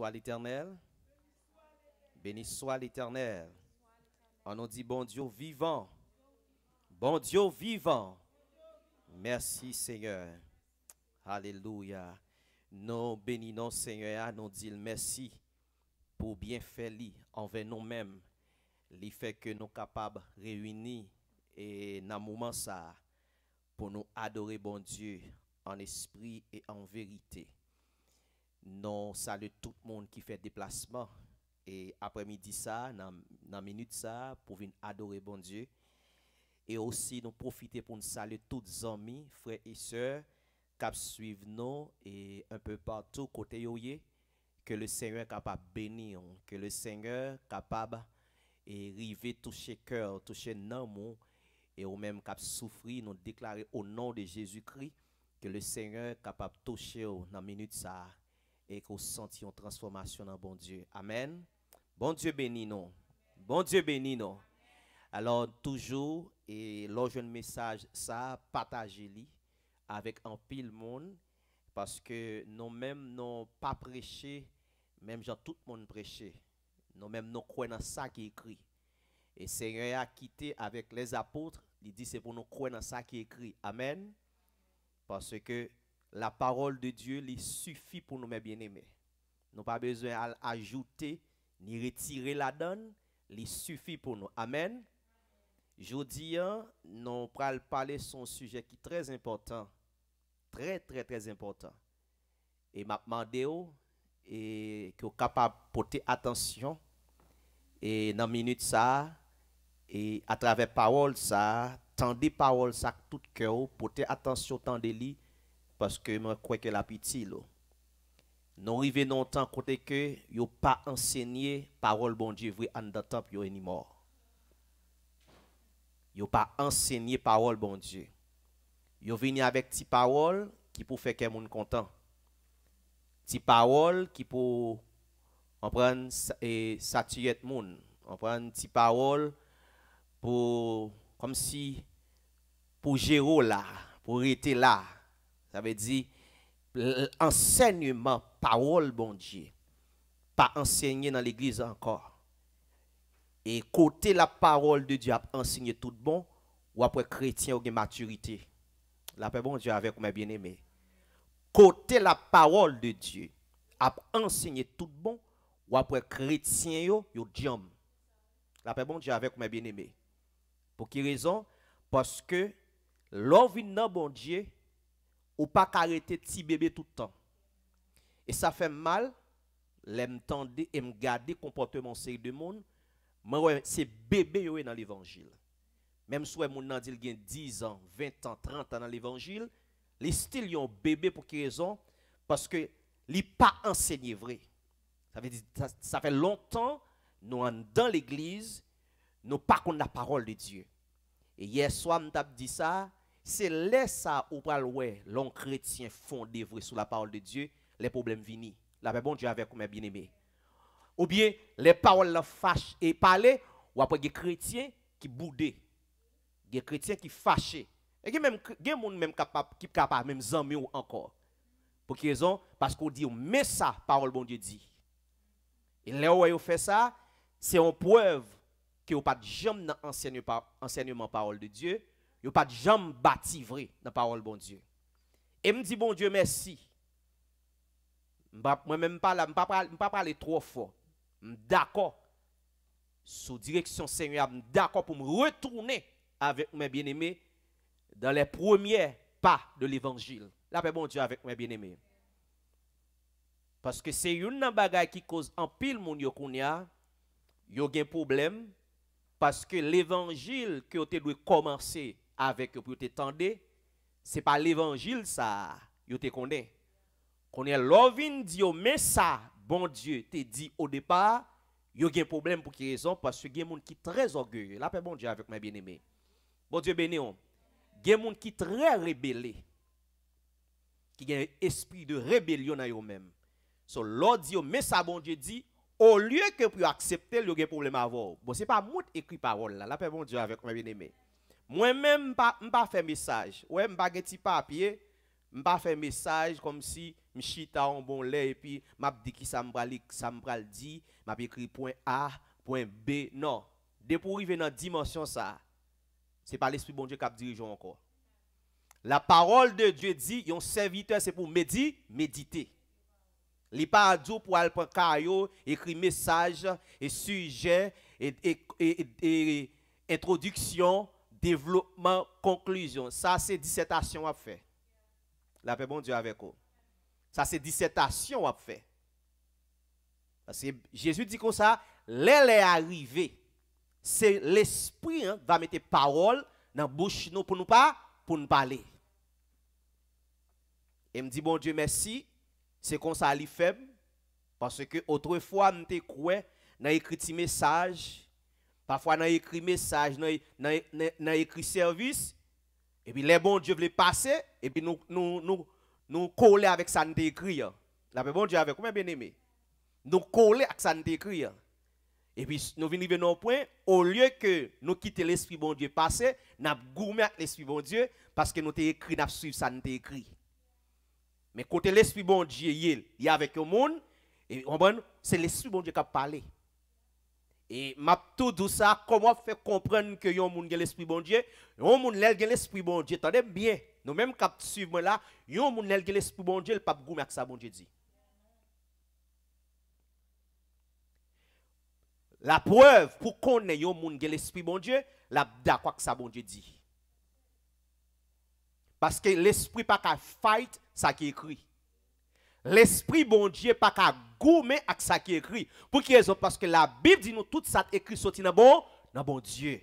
soit l'Éternel. Béni soit l'Éternel. On nous dit bon Dieu vivant. Bon Dieu vivant. Merci Seigneur. Alléluia. Nous bénissons Seigneur, nous disons merci pour bien faire envers nous-mêmes. L'effet fait que nous capables de réunir et dans moment ça pour nous adorer bon Dieu en esprit et en vérité. Non, salut tout le monde qui fait déplacement. Et après-midi, ça, dans la minute, ça, pour venir adorer bon Dieu. Et aussi, nous profiter pour nous saluer tous les amis, frères et sœurs, qui suivent nous et un peu partout, côté Que le Seigneur capable de bénir, hein. que le Seigneur capable et river toucher cœur, toucher nous et au même cap souffrir, nous déclarer au nom de Jésus-Christ que le Seigneur capable de toucher dans oh, la minute ça et qu'on senti une transformation dans bon Dieu. Amen. Bon Dieu béni non? Bon Dieu béni non? Alors toujours et un message ça partagez-le avec un pile monde parce que nous-mêmes n'avons pas prêché même genre tout le monde prêcher. Nous-mêmes nous croyons dans ça qui est écrit. Et Seigneur a quitté avec les apôtres, il dit c'est pour nous croire dans ça qui est écrit. Amen. Parce que la parole de Dieu lui suffit pour nous, mes bien-aimés. Nous pas besoin d'ajouter ni retirer la donne, Les suffit pour nous. Amen. Jodi, hein, nous allons parler son sujet qui est très important. Très, très, très important. Et m'a demandé et que capable porter attention et dans minute ça et à travers parole ça, tendez parole ça tout cœur, porter attention tendez lui parce que je crois que la pitié. Nous arrivons dans tant côté que yo pas enseigné parole bon Dieu vrai en temps yo ni mort. Yo pas enseigné parole bon Dieu. Yo venu avec des paroles qui pour faire que sont content. Des paroles qui pour on prend e, et monde. On prend des paroles pour comme si pour gérer là, pour rester là. Ça veut dire enseignement, parole, bon Dieu. Pas enseigner dans l'église encore. Et côté la parole de Dieu, enseigner tout bon, ou après chrétien, ou maturité. La paix, bon Dieu, avec mes bien-aimés. Côté la parole de Dieu, a enseigné tout bon, ou après chrétien, yo, yo diom. La paix, bon Dieu, avec mes bien-aimés. Pour quelle raison? Parce que l'homme dans bon Dieu, ou pas arrêter petit bébé tout le temps. Et ça fait mal, l'aime et me garder comportement série de monde. Moi c'est bébé dans l'évangile. Même si mon nan 10 ans, 20 ans, 30 ans dans l'évangile, les styles ont bébé pour quelle raison Parce que n'est pas enseigné vrai. Ça fait longtemps nous en dans l'église, nous pas qu'on la parole de Dieu. Et hier soir, m't'a dit ça, c'est là ça ou pas le l'on chrétien fondé vrai sur la parole de Dieu, les problèmes vinis. La paix bon Dieu avec mes bien-aimés. Ou bien les paroles la fâchent et parler ou après des chrétiens qui boudé. Des chrétiens qui fâchés. Et même des monde même capable qui capable même zanmi ou encore. Pour quelle raison parce qu'on dit mais ça parole bon Dieu dit. Et là où fait ça, c'est une preuve que vous pas jamais enseignement parole de Dieu a pas de jambe bâti vrai dans la parole bon Dieu. Et me dit bon Dieu merci. Moi même pas là, pas pas parler trop fort. D'accord. Sous direction Seigneur, d'accord pour me retourner avec mes bien-aimés dans les premiers pas de l'évangile. La paix bon Dieu avec mes bien-aimés. Parce que c'est une bagaille qui cause en pile mon yo y yo un problème parce que l'évangile que vous dû commencer avec pour te tendre, c'est pas l'évangile ça, yo te connaît. l'œuvre l'ovin dit mais ça bon Dieu te dit au départ, y a un problème pour qui raison parce que gen monde qui très orgueilleux. La paix bon Dieu avec mes bien-aimés. Bon Dieu béni on. Gen monde qui très rébellé. Qui un esprit de rébellion dans eux-mêmes. So l'autre Dieu, mais ça bon Dieu dit au lieu que pour accepter, il y a un problème avant, Bon, c'est pas moi écrit parole là. La paix bon Dieu avec mes bien-aimés. Moi-même, je ne pas faire message. Ouais, je ne petit papier. Je message comme si je chita en bon l'air et puis je dis qui ça me dit, m'a écrit point A, point B. Non. De pour arriver dans la dimension, ça, ce n'est pas l'Esprit bon Dieu qui dirige encore. La parole de Dieu dit, yon serviteur, c'est pour méditer, méditer. pas de adou pour aller prendre écrit message et sujet et, et e, e, e, introduction développement, conclusion. Ça, c'est dissertation à faire. La paix, bon Dieu, avec vous. Ça, c'est dissertation à faire. Parce que Jésus dit comme ça, l'aile est arrivée. C'est l'esprit qui hein, va mettre parole dans la bouche nous pour nous pas, pour nous parler. Et me dit, bon Dieu, merci. C'est comme ça, il fait. Parce que autrefois, je croyais dans écrit message Parfois, on écrit message, on écrit service. Et puis, les bons Dieu veulent passer. Et puis, nous, nous, nous, nous coller avec ça, nous écrit. La bon Dieu avec combien bien aimé? Nous coller avec ça, nous écrit. Et puis, nous venons au point, au lieu que nous quittions l'Esprit bon Dieu passé, nous gourmé avec l'Esprit bon Dieu, parce que nous avons écrit, nous suivre ça, nous écrit. Mais côté l'Esprit bon Dieu, il y avec le monde, c'est l'Esprit bon Dieu qui a parlé. Et m'a tout tout ça, comment faire comprendre que yon moun gen l'esprit bon Dieu? Yon moun lèl gen l'esprit bon Dieu. attendez bien, nous même cap suivre moi là, yon moun lèl gen l'esprit bon Dieu, le pape goum que sa bon Dieu dit. La preuve pour qu'on ait yon moun gen l'esprit bon Dieu, la da que sa bon Dieu dit. Parce que l'esprit pas qu'à fight ça qui écrit. L'esprit bon Dieu pas qu'à gourmer avec ça qui écrit. Pour qui raison Parce que la Bible dit nous tout ça écrit sorti dans bon, dans bon Dieu.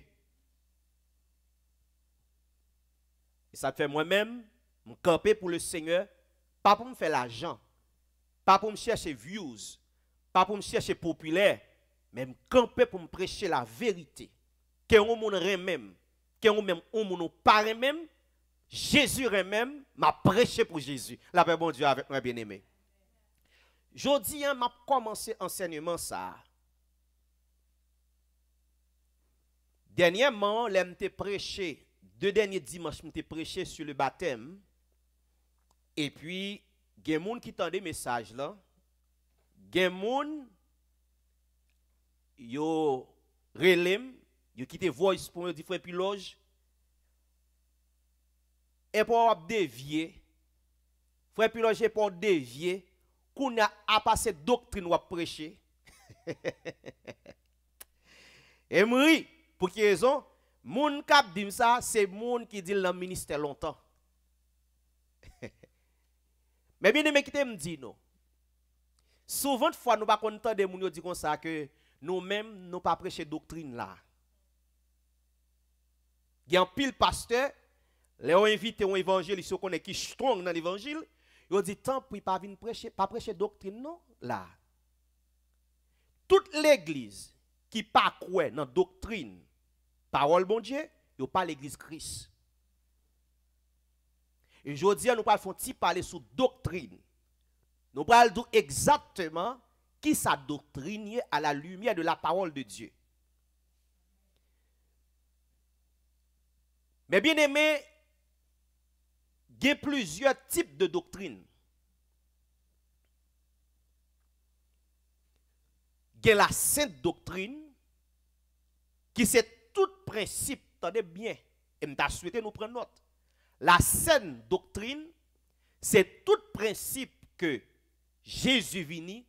Et ça fait moi-même me camper pour le Seigneur, pas pour me faire l'argent, pas pour me chercher views, pas pour me chercher populaire, mais me camper pour me prêcher la vérité. Que on monde même, que même on monde même, Jésus même, m'a prêché pour Jésus. La paix bon Dieu avec moi bien-aimé. Jodi, je hein, vais commencer l'enseignement. Dernièrement, je vais te prêcher. Deux derniers dimanches, je vais te prêcher sur le baptême. Et puis, il y a des qui attendent le message. Il y a des gens qui ont voice il y pilotes. Et pour dire il faut dévier. Il faut dévier qu'on a passé doctrine ou à prêcher. Et moi, pour qui raison, moun cap dit ça, c'est moun qui dit le ministère longtemps. Mais bien aimé qui me dit non. Souvent fois nous pas content de moun dit comme ça que nous-mêmes nous pas prêcher doctrine là. Il y a un pile pasteur, les ont invité un évangile, qu'on est qui strong dans l'évangile Yo dit tant pour pas prêcher, pas prêcher doctrine non là. Toute l'église qui pas croire dans doctrine, parole bon Dieu, yo pas l'église Christ. Et je dis, nous parlons type parler sur doctrine. Nous parlons exactement qui sa doctrine à la lumière de la parole de Dieu. Mais bien aimé, il y a plusieurs types de doctrine. la sainte doctrine qui c'est tout principe, attendez bien, et m'ta souhaité nous prendre note. La sainte doctrine, c'est tout principe que Jésus vini,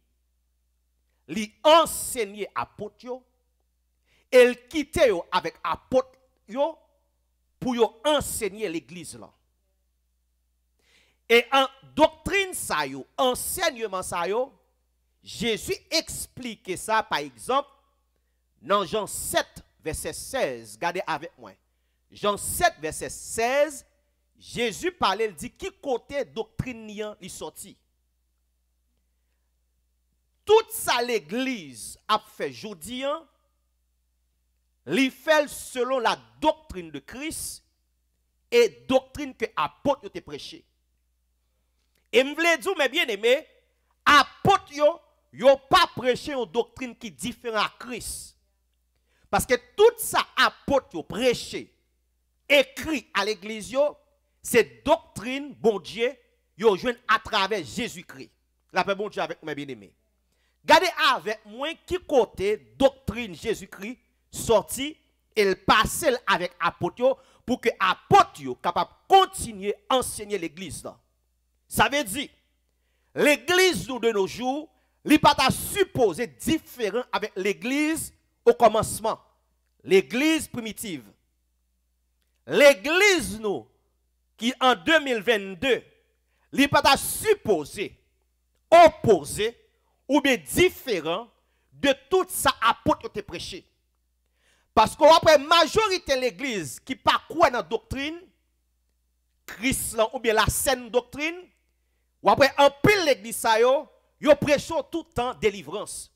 lui enseigner l'apôtre et il quitté avec yo pour enseigner l'église là. Et en doctrine ça yo, enseignement ça yo, Jésus explique ça, par exemple, dans Jean 7, verset 16. Gardez avec moi. Jean 7, verset 16, Jésus parlait, il dit, qui côté doctrine il sorti. Toute sa l'église a fait jodi, il hein, fait selon la doctrine de Christ et doctrine que apôtre a prêché. Et me voulez dire, mes bien-aimés, apôtre yo pas prêché une doctrine qui diffère à Christ. Parce que tout ça apôtre yo prêché, écrit à l'église c'est doctrine bon Dieu yo joué à travers Jésus-Christ. La paix bon Dieu avec mes bien-aimés. Gardez avec moi qui côté doctrine Jésus-Christ sorti et le passé avec apôtre pour que apôtre soit capable continuer enseigner l'église Ça veut dire l'église de nos jours il supposé différent avec l'église au commencement, l'église primitive. L'église nous qui en 2022, il pas supposé opposé ou bien différent de tout sa apôtre te prêché. Parce que après majorité de l'église qui pas la dans doctrine Christ ou bien la saine doctrine ou après un pile l'église ça yo Yo prêchez tout le temps délivrance.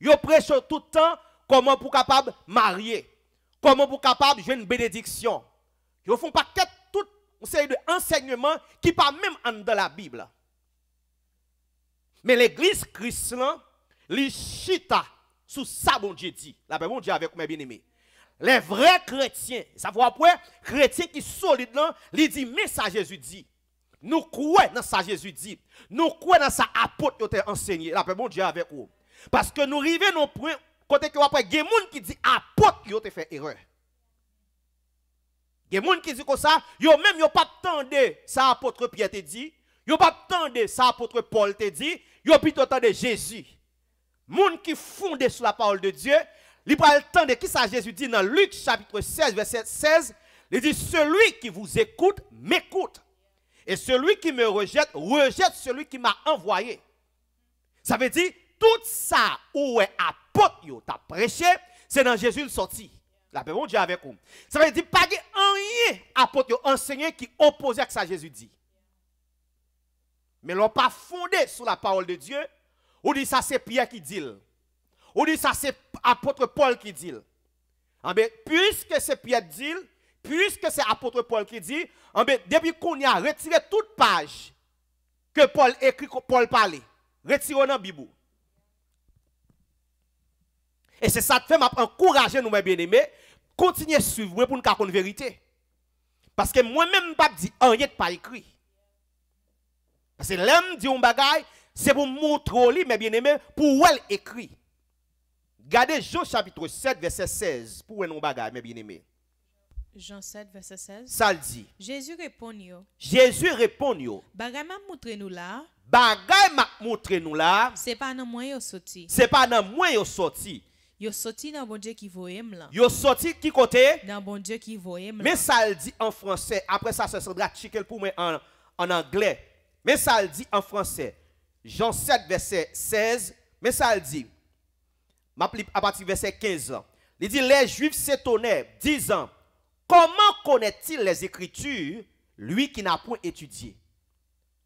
Yo prêchez tout le temps comment pour capable marier, comment pour capable jouer une bénédiction. Yo font pas tout une série de enseignements qui pas même dans la Bible. Mais l'église chrétienne, li chita sous ça bon Dieu dit. La Bible Dieu avec mes bien-aimés. Les vrais chrétiens, ça voit après, chrétiens qui solidement solides, li dit mais ça Jésus dit. Nous croyons dans ça Jésus dit. Nous croyons dans ça apôtre qui a enseigné. La paix de Dieu avec vous. Parce que nous arrivons un point côté que après il y a des gens qui dit apôtre qui ont fait erreur. Il y a des gens qui disent comme ça, yo même pas tendé ça apôtre Pierre te dit, ont pas tendé ça apôtre Paul te dit, ont plutôt tendé Jésus. gens qui fondé sur la parole de Dieu, il pas le de qui ça Jésus dit dans Luc chapitre 16 verset 16, il dit celui qui vous écoute m'écoute. Et celui qui me rejette, rejette celui qui m'a envoyé. Ça veut dire, tout ça où est apôtre, as prêché, c'est dans Jésus le sorti. La paix, Dieu avec vous. Ça veut dire, pas de rien apôtre, enseignant qui opposait à ça Jésus dit. Mais l'on pas fondé sur la parole de Dieu, ou dit ça c'est Pierre qui dit. Ou dit ça c'est apôtre Paul qui dit. Ah, mais puisque c'est Pierre qui dit, Puisque c'est l'apôtre Paul qui dit, eh depuis qu'on a retiré toute page que Paul écrit, que Paul parlait, retiré dans Bibou. Et c'est ça qui fait encourager nous, mes bien-aimés, continuer à suivre pour nous faire une vérité. Parce que moi-même, je ne dis rien de pas écrit. Parce que l'homme dit un bagaille, c'est pour montrer, mes bien-aimés, pour elle écrit. Gardez Jean chapitre 7, verset 16, pour un bagaille, mes bien-aimés. Jean 7, verset 16. Ça dit. Jésus répond yo. Jésus répond yo. Bagay m'a montré nous là. Bagay m'a montré nous là. C'est pas dans moi yo sorti. C'est pas dans moi yo sorti. Yo sorti dans bon Dieu qui voyait là. Yo sorti qui côté? Dans bon Dieu qui voyait m'la. Mais ça le dit en français. Après ça, ce sera chikel pour moi en, en anglais. Mais ça le dit en français. Jean 7, verset 16. Mais ça le dit. À partir verset 15. Il dit, les Juifs s'étonnaient, disant, Comment connaît-il les Écritures, lui qui n'a point étudié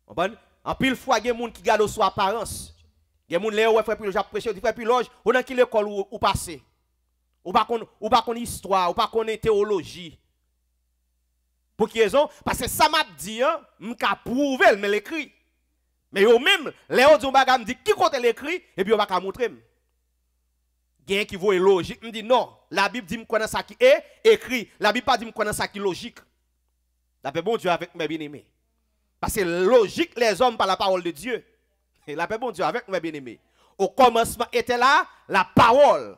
En pile fois, il y a des gens qui gardent sur apparence. Il y a des gens qui ont fait plus prêché, qui fait plus loge, on qui l'école ou passé. Ou pas qu'on histoire, ou pas qu'on théologie. Pour qui raison Parce que ça m'a dit, je hein, ne prouver, mais l'écrit. Mais eux même, les autres, ils dit qui compte l'écrit, et puis on va montrer un qui voit logique, me dit non, la Bible dit me ça qui est écrit, la Bible pas dit me ça qui est logique. La paix bon Dieu avec mes bien-aimés. Parce que logique les hommes par la parole de Dieu. la paix bon Dieu avec mes bien-aimés. Au commencement était là la parole.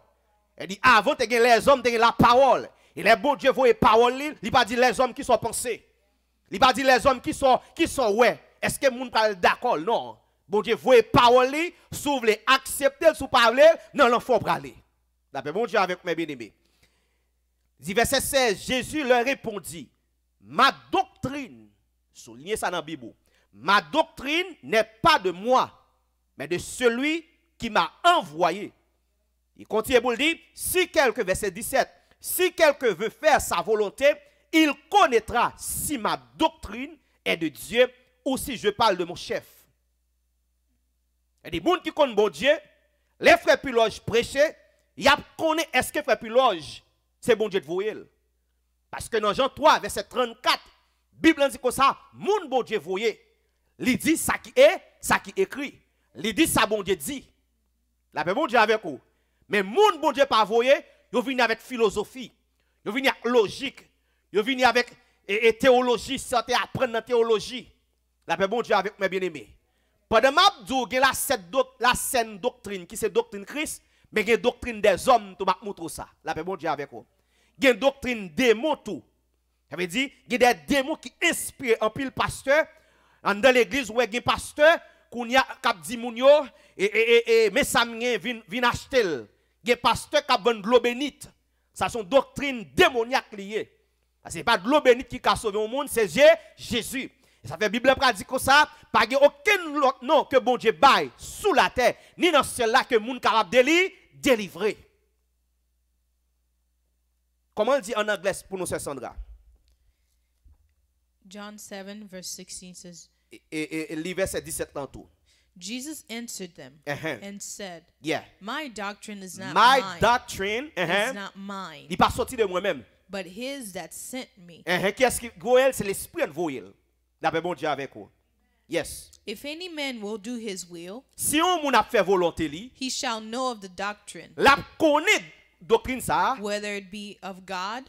Elle dit avant les hommes, tu la parole. Et les bon Dieu voit parole, il pas dit les hommes qui sont pensés. Il pas dit les hommes qui sont qui sont ouais. Est-ce que monde parle d'accord Non. Bon Dieu, voyez parole, si vous voulez accepter, si vous non, l'enfant pour D'après bon Dieu avec mes bien-aimés. Verset 16, Jésus leur répondit, ma doctrine, soulignez ça dans la Bible, ma doctrine n'est pas de moi, mais de celui qui m'a envoyé. Il continue pour le dire, si quelqu'un, verset 17, si quelqu'un veut faire sa volonté, il connaîtra si ma doctrine est de Dieu ou si je parle de mon chef. Et les gens qui connaissent bon Dieu, les frères Piloge prêchaient, ils connaissent est-ce que frère Piloge, c'est bon Dieu de voyer. Parce que dans Jean 3, verset 34, Bible dit comme ça, mon bon Dieu voyait. Il dit ça qui est, ça qui écrit. Il dit ça bon Dieu dit. La paix bon Dieu avec vous. Mais monde bon Dieu pas voyé, il vient avec philosophie, il vient avec logique, il vient avec et, et théologie, ça apprendre la théologie. La paix bon Dieu avec mes bien-aimés. Pendant que je la, la saine doctrine, qui c'est doctrine Christ, mais il doctrine des hommes, tout montré ça. La paix bon Dieu avec vous. Il doctrine des tout. Ça veut dire, il y a des démons qui inspirent un pile pasteur. Dans l'église, où il y a pasteur, qu'on y a cap dit et et et mais ça Vin Vin acheter. Il y a pasteur qui ont de l'eau bénite. Ça sont doctrine démoniaque liée. C'est pas de l'eau bénite qui a sauvé le monde, c'est Jésus ça fait Bible pratique comme ça, pas aucun nom que bon Dieu bail sous la terre, ni dans celle là que moun capable de délivrer. Comment on dit en anglais pour nous, Sandra? John 7, verse 16 says, et, et, et, verset 17 en tout. Jesus answered them uh and said, yeah. My doctrine is not mine. My doctrine uh -huh. is not mine. Il pas sorti de moi-même. But his that sent me. Uh -huh. Qui est-ce qui c'est l'esprit envoyé. D'après bon Dieu avec vous. Yes. If any man will do si on moun fait volonté Il he doctrine. La connaît doctrine ça.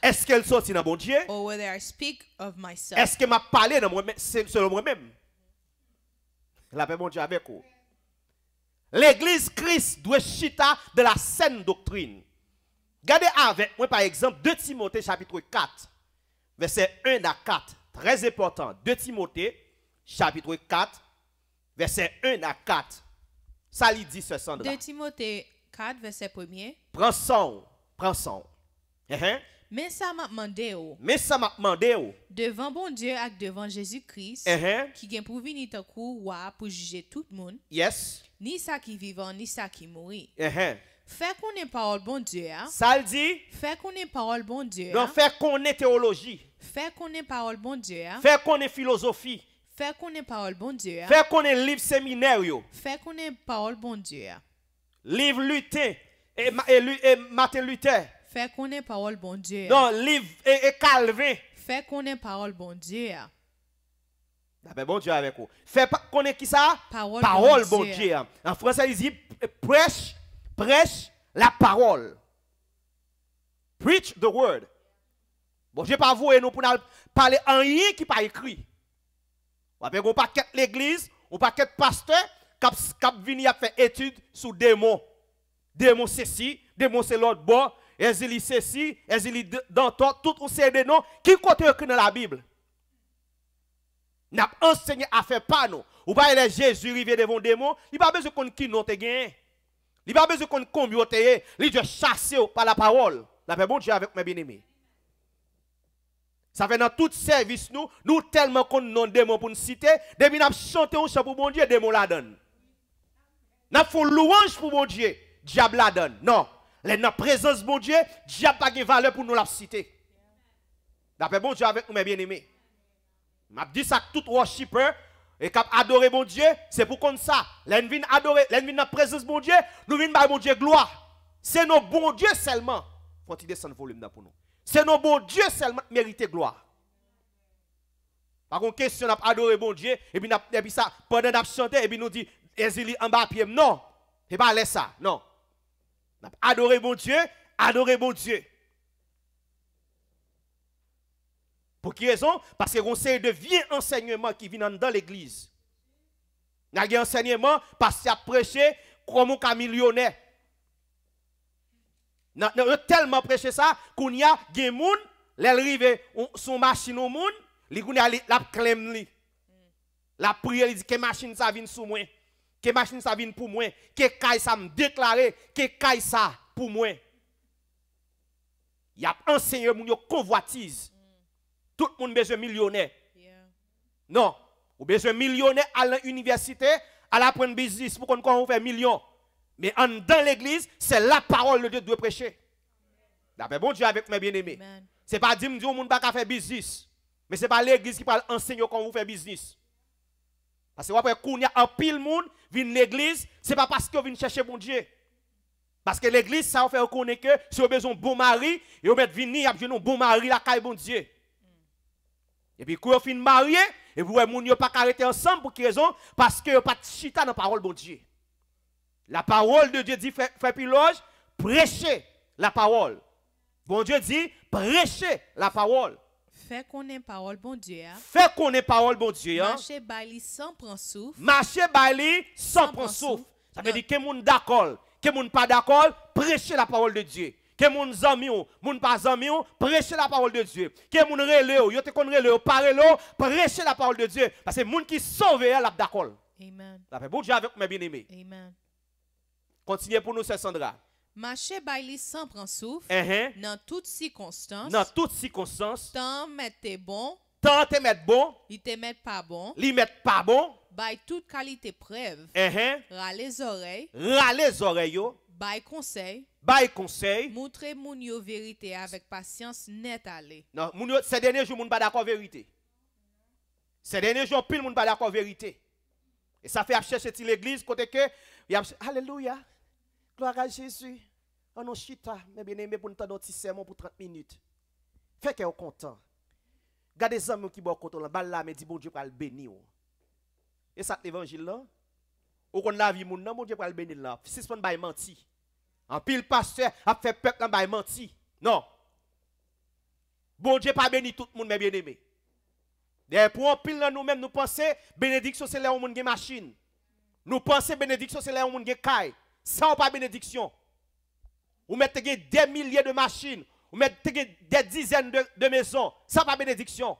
est-ce qu'elle sort dans bon Dieu? Ou whether I speak of myself. Est-ce que m'a parlé dans moi-même selon moi-même? La bon Dieu avec vous. L'église Christ doit chita de la saine doctrine. Regardez avec moi par exemple 2 Timothée chapitre 4 verset 1 à 4 très important de Timothée, chapitre 4, verset 1 à 4. Ça lui dit ce Sandra. De Timothée 4, verset 1. Prends son, prends son. Eh hein? Mais ça m'a demandé Mais ça m'a demandé Devant bon Dieu et devant Jésus-Christ, eh hein? qui vient pour venir en pour juger tout le monde. Yes. Ni ça qui vivant, ni ça qui mourit. Uh eh hein? Fais qu'on ait parole bon Dieu. Ça le dit. Fais qu'on ait parole bon Dieu. Non, fais qu'on ait théologie. Fais qu'on ait parole bon Dieu. Hein. Fais qu'on ait philosophie. Fais qu'on ait parole bon Dieu. Hein. Fais qu'on ait livre séminaire. Fais qu'on ait parole bon Dieu. Hein. Livre Luther et, Martin Luther. Fais qu'on ait parole bon Dieu. Non, livre et, calvé. Calvin. Fais qu'on ait parole bon Dieu. Ah ben, Dieu avec vous. Fais qu'on ait qui ça? Parole, bon, Dieu. En français, il dit prêche, prêche la parole. Preach the word. Bon, je pas voué nous pour parler en rien qui pas écrit. Ou pas paquet l'église, ou paquet pasteur qui cap venu a fait étude sur démon. démons. ceci, démon c'est l'autre bon, démons, ceci, exili d'antan, tout ou c'est des noms qui est écrit dans la Bible. N'a enseigné à faire pas nous. Ou pas les Jésus arrivé devant démon, il pas besoin qu'on qui note, il n'y Il pas besoin qu'on combien te, il doit chasser par la parole. La paix bon Dieu avec mes bien-aimés. Ça fait dans tout service nous, nous tellement qu'on non démon pour nous citer, depuis nous chanté un chant pour mon Dieu, démon la donne. Nous faisons louange pour mon Dieu, diable la donne. Non, les la présence mon Dieu, diable pas de valeur pour nous la citer. D'après bon Dieu avec nous mes bien-aimés. Je dis ça tout worshipper et qui adorer mon Dieu, c'est pour comme ça. viennent adorer, viennent dans présence mon Dieu, nous vinn par mon Dieu gloire. C'est nos bon Dieu seulement. Faut il le volume pour nous. C'est nos bon Dieu seulement qui mérite gloire. Par contre, question, on a adoré bon Dieu, et puis, ça, pendant qu'on chanté, et puis nous dit, Ezili en bas pied. Non, pas laisse ça, non. On a adoré bon Dieu, adoré bon Dieu. Pour qui raison Parce que sait de vieux enseignement qui vient dans l'église. Il y a des enseignement parce qu'il a prêché comme un millionnaire. Nan, nan, tellement prêché ça qu'on y a gen moun, l'el rive son machine au moun, li qu'on la clem li. La prière, dit que machine ça vient sous moi, que machine ça vient pour moi, que caille ça me déclarer, que caille ça pour moi. Il y a enseigné moun yo convoitise. Tout le monde besoin millionnaire. Non, ou besoin millionnaire à l'université, à apprendre business pour qu'on fait million. Mais en, dans l'église, c'est la parole de Dieu doit prêcher. D'après bon Dieu avec mes bien-aimés. Ce n'est pas dire que monde pas faire business. Mais ce n'est pas l'église qui parle enseigner quand vous faites business. Parce que après, quand il y a un pile monde, vient l'église, ce n'est pas parce que venez chercher bon Dieu. Parce que l'église, ça vous fait reconnaître que si vous besoin bon mari, vous mettez venir, vous un bon mari, la caille bon Dieu. Et puis, quand vous finissez marié, et vous ne pouvez pas arrêter ensemble, pour quelle raison Parce que vous pas de chita dans la parole bon Dieu. La parole de Dieu dit, frère Piloge, prêchez la parole. Bon Dieu dit, prêchez la parole. Fais qu'on ait parole, bon Dieu. Hein. Fais qu'on ait parole, bon Dieu. Hein. Marcher Bali sans prendre souffle. Marcher Bali sans, prendre souffle. Ça veut dire que moun d'accord, que mon pas d'accord, prêchez la parole de Dieu. Que mon ami, ou, moun pas ami, ou, prêchez la parole de Dieu. Que mon relé ou, yote kon ou, parle prêchez la parole de Dieu. Parce que mon qui sauve, elle a d'accord. Amen. La paix, de Dieu avec mes bien-aimés. Amen. Continuez pour nous, c'est Sandra. Marcher baili sans prendre souffle, uh dans toutes circonstances. Dans toutes circonstances. Tant mettez bon. Tant te mettre bon. Il te mette pas bon. Il mette pas bon. Bail toute qualité preuve. Uh les oreilles. les oreilles. Bail conseil. Bail conseil. Montrer moun yo vérité avec patience net aller. Non, moun ces derniers jours, moun pas d'accord vérité. Ces derniers jours, pile moun pas d'accord vérité. Et ça fait acheter l'église, côté que, alléluia. Gloire à Jésus. On nous chita, mes bien-aimés, pour nous donner un petit sermon pour 30 minutes. Fait qu'elle est content. Gardez les hommes qui sont contents. La balle là, mais dit bon Dieu pour bénit. bénir. Et ça, l'évangile là. Ou qu'on la vie, mon nom, Dieu pour le bénir là. Si ce n'est menti. En pile pasteur a fait peuple en bail menti. Non. Bon Dieu pas béni tout le monde, mes bien-aimés. D'ailleurs, pour en pile nous-mêmes, nous pensons bénédiction c'est là où on a machine. Nous pensons bénédiction c'est là où on a caille. Ça sans pas bénédiction. Vous mettez des milliers de machines, vous mettez des dizaines de, maisons, sans pas bénédiction.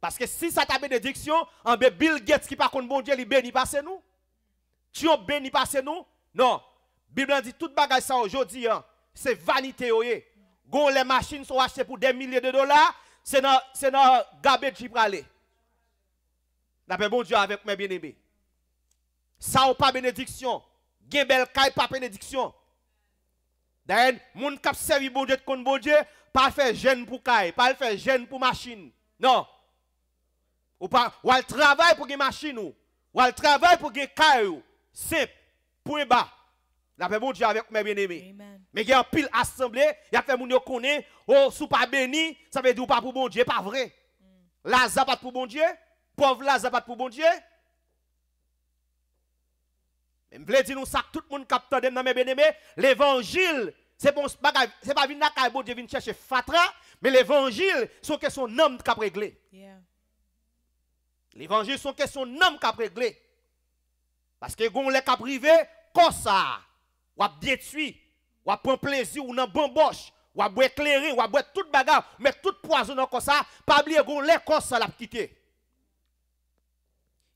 Parce que si ça ta bénédiction, en ben, Bill Gates qui par contre bon Dieu, il bénit passe nous. Tu as béni passe nous Non. Bible dit toute bagage ça aujourd'hui hein, c'est vanité oh, les machines sont achetées pour des milliers de dollars, c'est dans c'est dans euh, qui qui La bon Dieu avec mes bien-aimés. Ça ou pas bénédiction gen bel kay pas bénédiction. D'ailleurs, moun kap servi bon Dieu kon bon Dieu, pas faire gêne pour kay, pas faire gêne pour machine. Non. Ou pas ou al travail pour gen machine ou, ou al travail pour gen kay ou. Simple, point bas. La paix bon Dieu avec mes bien-aimés. Mais il y a pile assemblé, il y a fait moun yo connaît, oh sou pa béni, ça veut dire ou pas pour bon Dieu, pas vrai. La mm. Lazare pas pour bon Dieu, pauvre la pas pour bon Dieu. Mais je veux dire nous ça tout le monde capteur dans mes bien-aimés, l'évangile c'est bon c'est pas venir à bon Dieu venir chercher fatra, mais l'évangile c'est que son homme qui a réglé. L'évangile c'est que son homme qui a réglé. Parce que gon les cap privé comme ça, ou a détruit, ou a prend plaisir ou dans bamboche, ou a éclairer, ou a tout bagarre, mais tout poison comme ça, pas oublier gon les comme ça l'a quitté.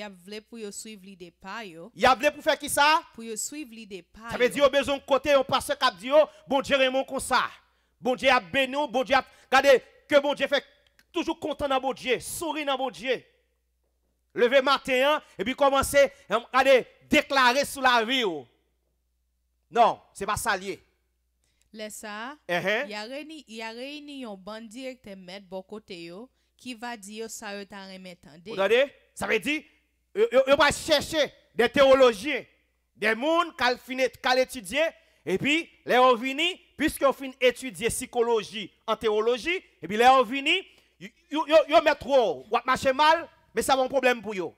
a vle pour yo suiv li pa yo. a vle pour faire ki ça Pour yo suiv li depay yo. Ça veut dire au besoin côté on passe Cap di yo, oh, bon Dieu Raymond kon ça. Bon a béni benon, bon Dieu a oh, gade, que bon Dieu fait toujours content dans bon Dieu, souri dans bon Dieu. Leve matin, et puis commencer, gade, déclarer sous la vie yo. Oh. Non, c'est pas salier. Laisse ça. uh -huh. ya y a reyni yon ban direkte met bon kote yo, qui va dire yo sa yo tan remetande. Vous regardez? Ça veut dire, ils vont chercher des théologiens, des gens qui étudier. Et puis, les ont puisque puisqu'ils étudier psychologie en théologie, et puis les ont vous ils trop, ils mal, mais ça va un problème pour eux.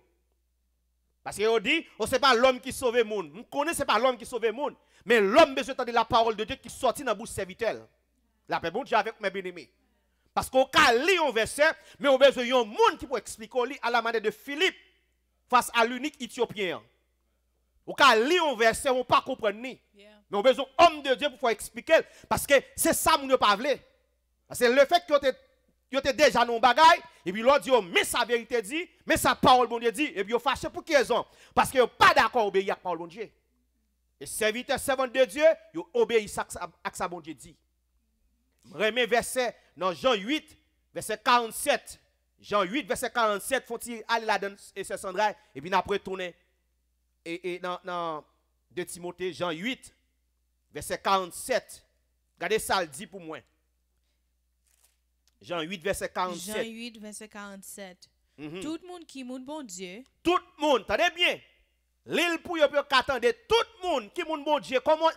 Parce qu'ils ont dit, vous oh, ce n'est pas l'homme qui sauve le monde. On connaît, ce pas l'homme qui sauve le monde. Mais l'homme besoin de la parole de Dieu qui sortit dans la bouche serviteur. La paix, bon Dieu, avec mes bien-aimés. Parce qu'on a lire un verset, mais on besoin de monde qui peut expliquer à la manière de Philippe face à l'unique Éthiopien. Vous quand lire un verset, vous ne pas comprendre. Mais on besoin homme de Dieu pour expliquer. Parce que c'est ça que nous ne pas Parce que le fait que tu déjà dans bagage. et puis l'autre dit, oh, mais sa vérité dit, mais sa parole bon Dieu dit, et puis on fâché pour quelle raison hein? Parce qu'ils n'ont pas d'accord obéir à la parole bon Dieu. Et serviteur, servant de Dieu, ils obéissent à ce que bon Dieu dit. Remets verset dans Jean 8, verset 47. Jean 8, verset 47, faut-il aller là-dedans et se sandra. et puis après tourner. Et, et dans, dans, de Timothée, Jean 8, verset 47, regardez ça, le dit pour moi. Jean 8, verset 47. Jean 8, verset 47. Mhm. Tout le monde qui moune bon Dieu. Tout le monde, tenez bien. L'île pour y'a peut attendre. Tout le monde qui moune bon Dieu. Comment,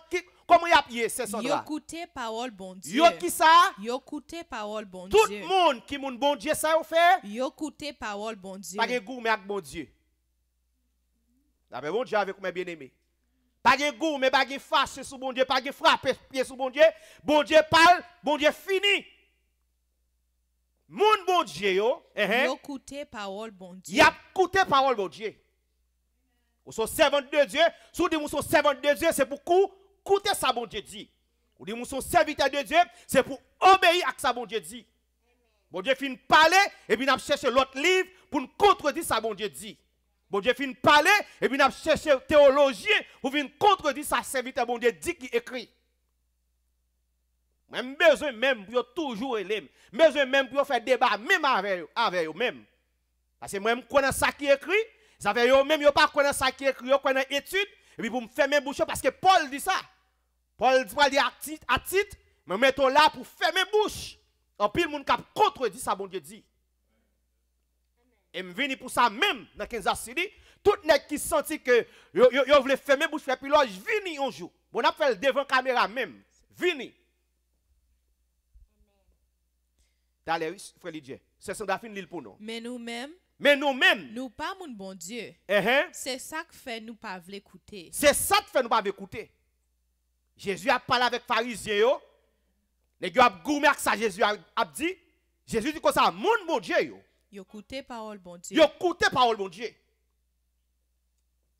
Comment y a payé 500 dollars? Yo coûté parole bon Dieu. Yo qui ça? Yo coûté parole bon Dieu. Tout le monde qui moun bon Dieu ça yo fait? Yo coûté parole bon Dieu. Pas de mais avec bon Dieu. D'après bon Dieu avec mes bien-aimés. Pas de mais pas de fâché sous bon Dieu, pas de frappe pied sous bon Dieu. Bon Dieu parle, bon Dieu fini. Moun bon Dieu yo, eh, eh. yo parole bon Dieu. Y a coûté parole bon Dieu. Ou sont servants de Dieu, sous des sont servants de Dieu, c'est beaucoup écouter ça, bon Dieu dit. Ou dit, nous sommes serviteurs de Dieu, c'est pour obéir à ça, bon Dieu dit. Bon Dieu finit parler, et puis nous cherché l'autre livre pour nous contredire ça, bon Dieu dit. Bon Dieu finit parler, et puis nous cherché théologie pour venir contredire ça, serviteur, bon Dieu dit qui écrit. Même besoin même pour toujours aimer. Besoin même pour faire débat même avec eux, avec eux même. Parce que moi je connais ça qui écrit, ça fait eux même yo pas ça qui écrit, yo connaît étude et puis vous me fermer bouche parce que Paul dit ça. Paul dit à titre, mais mettons là pour fermer bouche. En pile, monde cap contredit ça, bon Dieu dit. Et me venu pour ça même dans 15 ans, tout nèg qui senti que yo, yo, fermer bouche, puis là, vini un jour. Bon, appel fait devant caméra même. Vini. D'aller, frère Lidier, c'est son d'affine l'île pour nous. Mais nous-mêmes, mais nous-mêmes. Nous pas mon bon Dieu. Uh-huh. C'est ça que fait nous pas écouter. C'est ça que fait nous pas écouter. Jésus a parlé avec les pharisiens. Les gens ont ça. Jésus a dit. Jésus dit quoi ça, mon bon Dieu. Yo écouté parole bon Dieu. Yo écouté parole bon Dieu.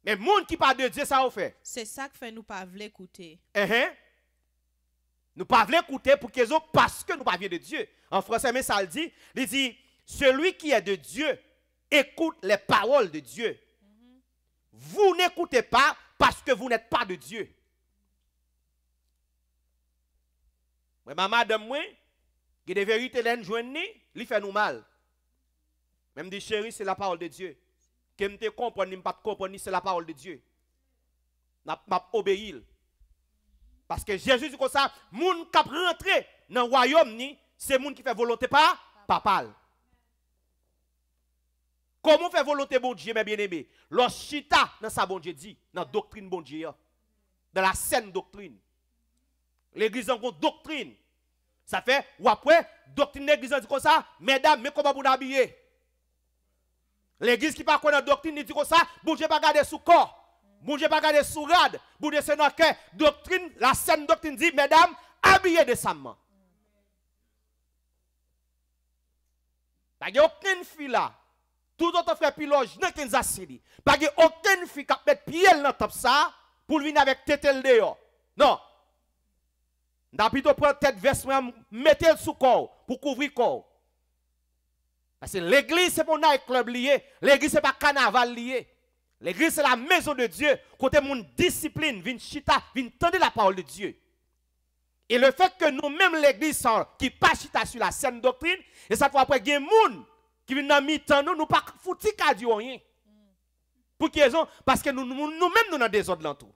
Mais monde qui parle de Dieu, ça vous fait. C'est ça que fait nous pas voulons écouter. Uh eh, hein? Nous pas voulons écouter pour qu'ils parce que nous pas de Dieu. En français, mais ça le dit. Il dit, celui qui est de Dieu écoute les paroles de Dieu. Mm-hmm. Vous n'écoutez pas parce que vous n'êtes pas de Dieu. Mais ma madame, moi, qui des vérités, l'en joindre, il fait nous mal. Même dit, chérie, c'est la parole de Dieu. Que je ne comprends pas, pas c'est la parole de Dieu. Je obéir. Parce que Jésus dit comme ça, gens qui rentré dans le royaume, c'est gens qui fait volonté pas papa. Comment faire volonté bon Dieu, mes bien-aimés? Lorsque chita dans sa bon Dieu dit, dans la doctrine bon Dieu, dans la saine doctrine. L'église a une doctrine. Ça fait, ou après, doctrine l'église dit comme ça, mesdames, mais comment vous habiller? L'église qui parle la doctrine dit comme ça, bougez Dieu pas garder sous corps, bougez Dieu pas garder sous rade, bougez Bougez c'est dans cœur. Doctrine, la saine doctrine dit, mesdames, habillez décemment. Il n'y a aucune fille là. Tout autre frère piloge, de qu'un Il n'y a aucune fille qui a mis pied dans top ça pour venir avec tétel dehors. Non. D'habitude, prend tête veste, mettez le sous corps pour couvrir corps. Parce que l'église, c'est mon un club lié. L'église, c'est pas carnaval lié. L'église, c'est la maison de Dieu. Côté mon discipline, vin chita, vin tendre la parole de Dieu. Et le fait que nous-mêmes, l'église, qui pas chita sur la saine doctrine, et ça fois après, il y a des gens qui viennent dans mi-temps, nous, nous pas foutre qu'à Dieu rien. Pour quelle raison? Parce que nous-mêmes, nous, nous, nous, nous dans des autres l'entour.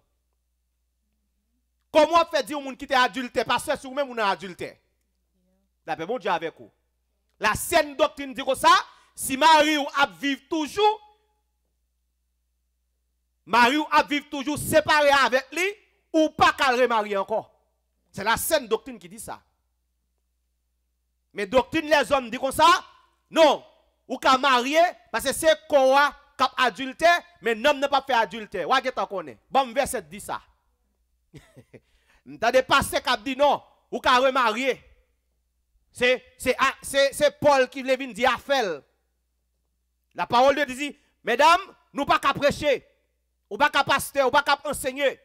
Comment faire dire aux gens qui étaient parce que vous-même vous êtes adulté D'après mon Dieu avec vous. La saine doctrine dit ça, si Marie ou a vivent toujours, Marie ou a vivent toujours séparée avec lui, ou pas qu'elle remarie encore. C'est la saine doctrine qui dit ça. Mais doctrine les hommes dit comme ça, non, ou qu'à marier, parce que c'est quoi cap adulté, mais l'homme n'a pas fait adultère. Ou à qu'on connaît? Bon verset dit ça. pasteurs qui ont dit non, ou qu'a remarié. Ah, c'est c'est Paul qui voulait dit dire à La parole de Dieu dit mesdames, nous pas qu'à prêcher, ou pas qu'à pasteur, ou pas qu'à enseigner.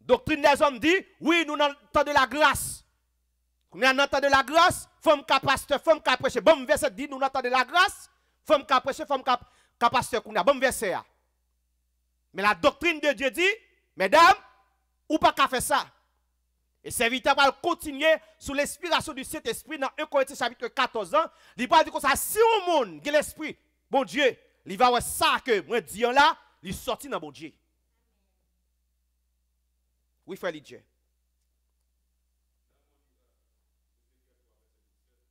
Doctrine des hommes dit oui, nous pas de la grâce. Nous temps de la grâce, femme qu'à pasteur, femme qu'à prêcher. Bon verset dit nous temps de la grâce, femme qu'à prêcher, femme qu'à pasteur. Bon verset. Ah. Mais la doctrine de Dieu dit mesdames, ou pas qu'à faire ça. Et serviteur va continuer sous l'inspiration du Saint-Esprit dans 1 Corinthiens chapitre 14 ans. Il va dire comme ça, si on monde l'esprit, bon Dieu, il va voir ça que moi disons là, il sortit dans bon Dieu. Oui, frère Dieu.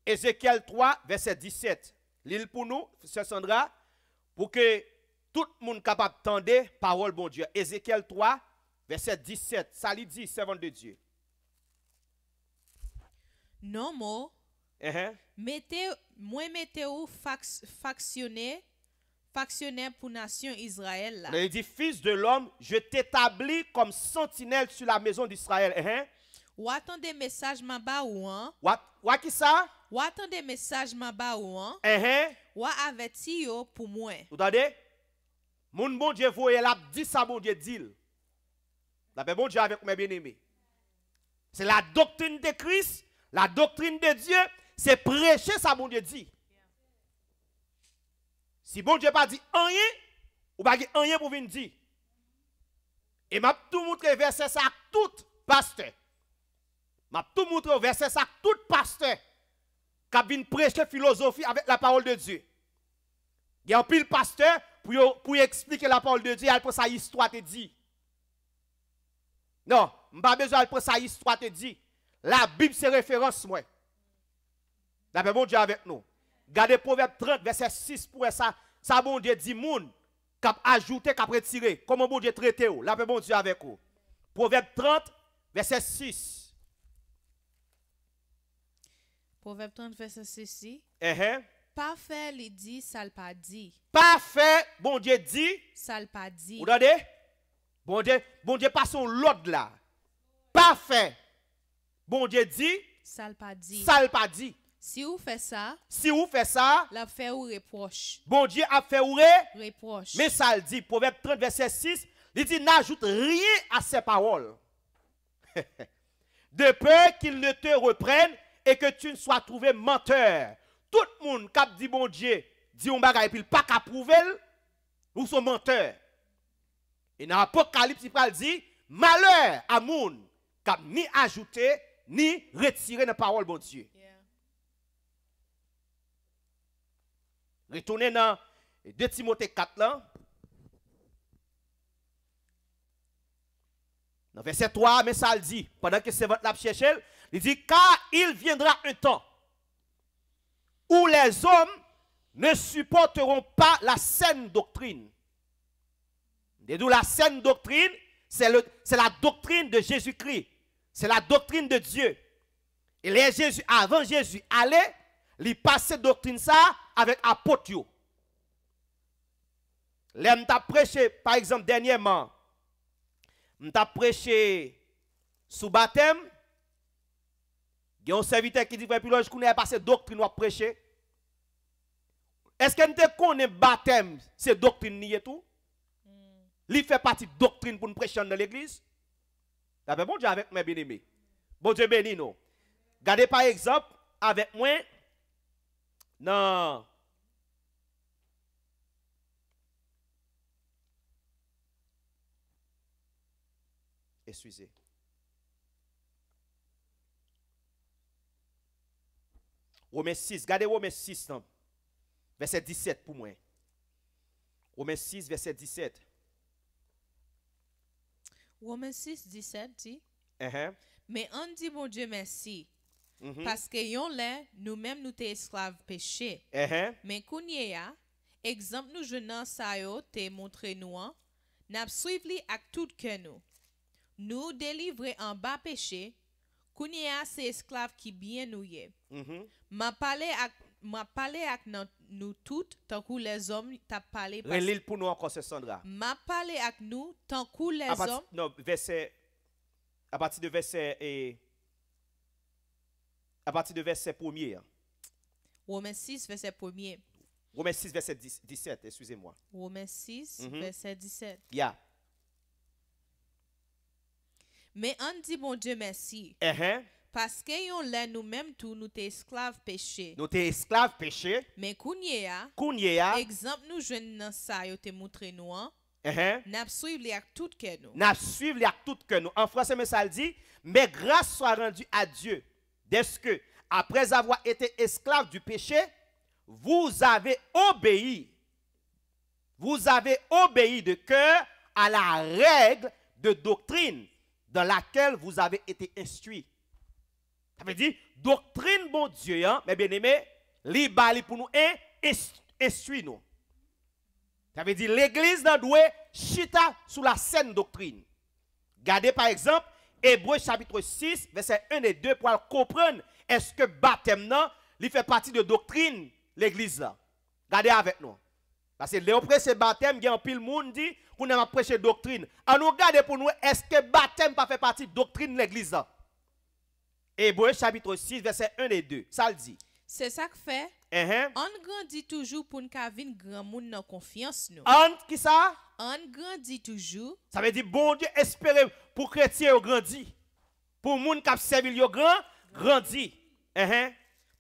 Ézéchiel 3, verset 17. L'île pour nous, c'est Sandra, pour que tout le monde capable la parole bon Dieu. Ézéchiel 3, verset 17. Ça lui dit, servant de Dieu non moi, uh -huh. mette, mette ou factionné, factionné pour nation Israël. Là. Il dit, fils de l'homme, je t'établis comme sentinelle sur la maison d'Israël. Uh -huh. Ou attendez message ma ba ou hein? Ou, qui ça? Ou attendez message ma ba ou Hein? Uh Ou yo pour moi. Vous Mon bon Dieu voye l'a dit ça bon Dieu dit. La bon Dieu avec mes bien-aimés. C'est la doctrine de Christ la doctrine de Dieu, c'est prêcher ça, bon Dieu dit. Si bon Dieu pas dit rien, ou pas rien pour venir dire. Et m'a tout montré verset ça tout pasteur. M'a tout montré verset ça tout pasteur qui vient prêcher philosophie avec la parole de Dieu. Il y a un pile pasteur pour, pour expliquer la parole de Dieu, elle prend sa histoire te dit. Non, m'a pas besoin de prendre sa histoire te dit. La bib se referans mwen. La pe bon di avèk nou. Gade proverb 30, verset 6, pouè sa, sa bon di di moun, kap ajoute, kap retire. Koman eh, eh. bon di trete ou? La pe bon di avèk ou. Proverb 30, verset 6. Proverb 30, verset 6. Ehe. Pa fè li di, sal pa di. Pa fè, bon di di. Sal pa di. Oda de? Bon di, bon di pason lòd la. Pa fè. Bon Dieu dit. Ça pas dit. pas dit. Si vous faites ça. Si vous faites ça. La fait ou reproche. Bon Dieu a fait ou reproche. Mais ça le dit. Proverbe 30, verset 6. Il dit n'ajoute rien à ses paroles. de peur qu'il ne te reprenne et que tu ne sois trouvé menteur. Tout le monde qui dit bon Dieu, dit on ne puis pas qu'à prouver ou menteurs. menteur. Et dans l'Apocalypse, il dit malheur à monde qui ni ajouté ni retirer la parole, de Dieu. Retournez dans 2 Timothée 4 là. Dans verset 3, mais ça dit, pendant que c'est votre chercher, il dit, car il viendra un temps où les hommes ne supporteront pas la saine doctrine. la saine doctrine, c'est la doctrine de Jésus-Christ. C'est la doctrine de Dieu. Et les Jésus, avant Jésus allait, il passait doctrine ça avec apôtre. Là, t'a prêché, par exemple, dernièrement, t'a prêché sous baptême. Il y a un serviteur qui dit, que ne je connais pas cette doctrine ou prêcher. Est-ce qu'on te connaît baptême, c'est doctrine ni et tout? Hmm. Il fait partie de doctrine pour nous prêcher dans l'église bon Dieu avec moi, bien aimé. Bon Dieu béni nous. Gardez par exemple avec moi non. Excusez. Romains 6, gardez Romains 6, hein. verset 17 pour moi. Romains 6, verset 17. Romains 6, 17 dit uh-huh. Mais on dit, bon Dieu, merci. Mm-hmm. Parce que nous-mêmes nous t'es esclaves péché. Uh-huh. Mais qu'on y a, exemple nous jeunes, ça nous montre montré nous, hein. avons suivi avec tout que nous. Nous délivrer en bas péché, Nous y a ces esclaves qui bien nous y mm-hmm. Ma parlé avec m'a parlé avec nous toutes, tant que les hommes t'a parlé. Relève pour nous encore, c'est Sandra. M'a parlé avec nous, tant que les hommes. Non, verset. À partir de verset. Et, à partir de verset 1 hein. Romains 6, verset 1er. Romains 6, verset 10, 17, excusez-moi. Romains 6, mhm. verset 17. Yeah. Mais on dit bon Dieu merci. Uh -huh. Parce que yon lè nous-mêmes tous, nous t'es esclaves péché. Nous t'es esclaves péché. Mais kounye a. Kounye Exemple nous jeune nan ça yo te montré nous hein. Uh -huh. N'a suivre que nous. avons suivi les tout que nous. En français mais ça le dit mais grâce soit rendue à Dieu dès que après avoir été esclave du péché, vous avez obéi. Vous avez obéi de cœur à la règle de doctrine dans laquelle vous avez été instruit. Ça veut dire, doctrine bon Dieu, hein, mais bien aimé, li pour nous et instruit nous. Ça veut dire, l'église dans doué chita sous la saine doctrine. Gardez par exemple, Hébreu chapitre 6, verset 1 et 2 pour comprendre est-ce que baptême non, il fait partie de doctrine l'église là. Gardez avec nous. Parce que les baptême, il y a un pile monde dit qu'on a prêché doctrine. Alors nous regardez pour nous, est-ce que baptême pas fait partie de doctrine l'église Hébreu chapitre 6, verset 1 et 2. Ça le dit. C'est ça que fait. Uh On grandit toujours pour nous une grand monde dans confiance nous. On qui ça? On grandit toujours. Ça veut dire bon Dieu espérez pour chrétien grandit Pour moun qui ont grand, grandit. Uh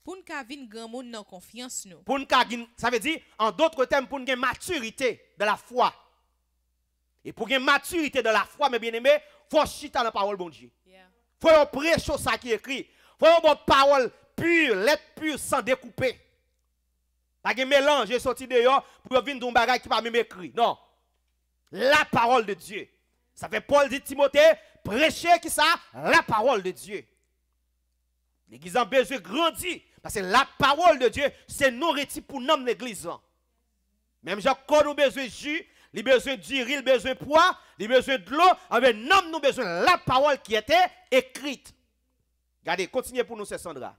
pour nous une grand monde dans confiance nous. Pour nous ça veut dire en d'autres termes pour nous maturité de la foi. Et pour une maturité de la foi mes bien-aimés, faut chiter dans la parole bon Dieu. Yeah. Faut prêcher ça qui est écrit. Faut une parole pure, lettre pure, sans découper. Pas de mélange, j'ai sorti dehors pour venir d'un bagage qui pas même écrit. Non. La parole de Dieu. Ça fait Paul dit Timothée, prêcher qui ça La parole de Dieu. L'église en besoin grandit parce que la parole de Dieu, c'est nourriture pour l'homme l'église. Même Jacob nous besoin jus, il a besoin d'huile, il a besoin de poids, il a besoin de l'eau. Avec non nous besoin la parole qui était écrite. Regardez, continuez pour nous, c'est Sandra.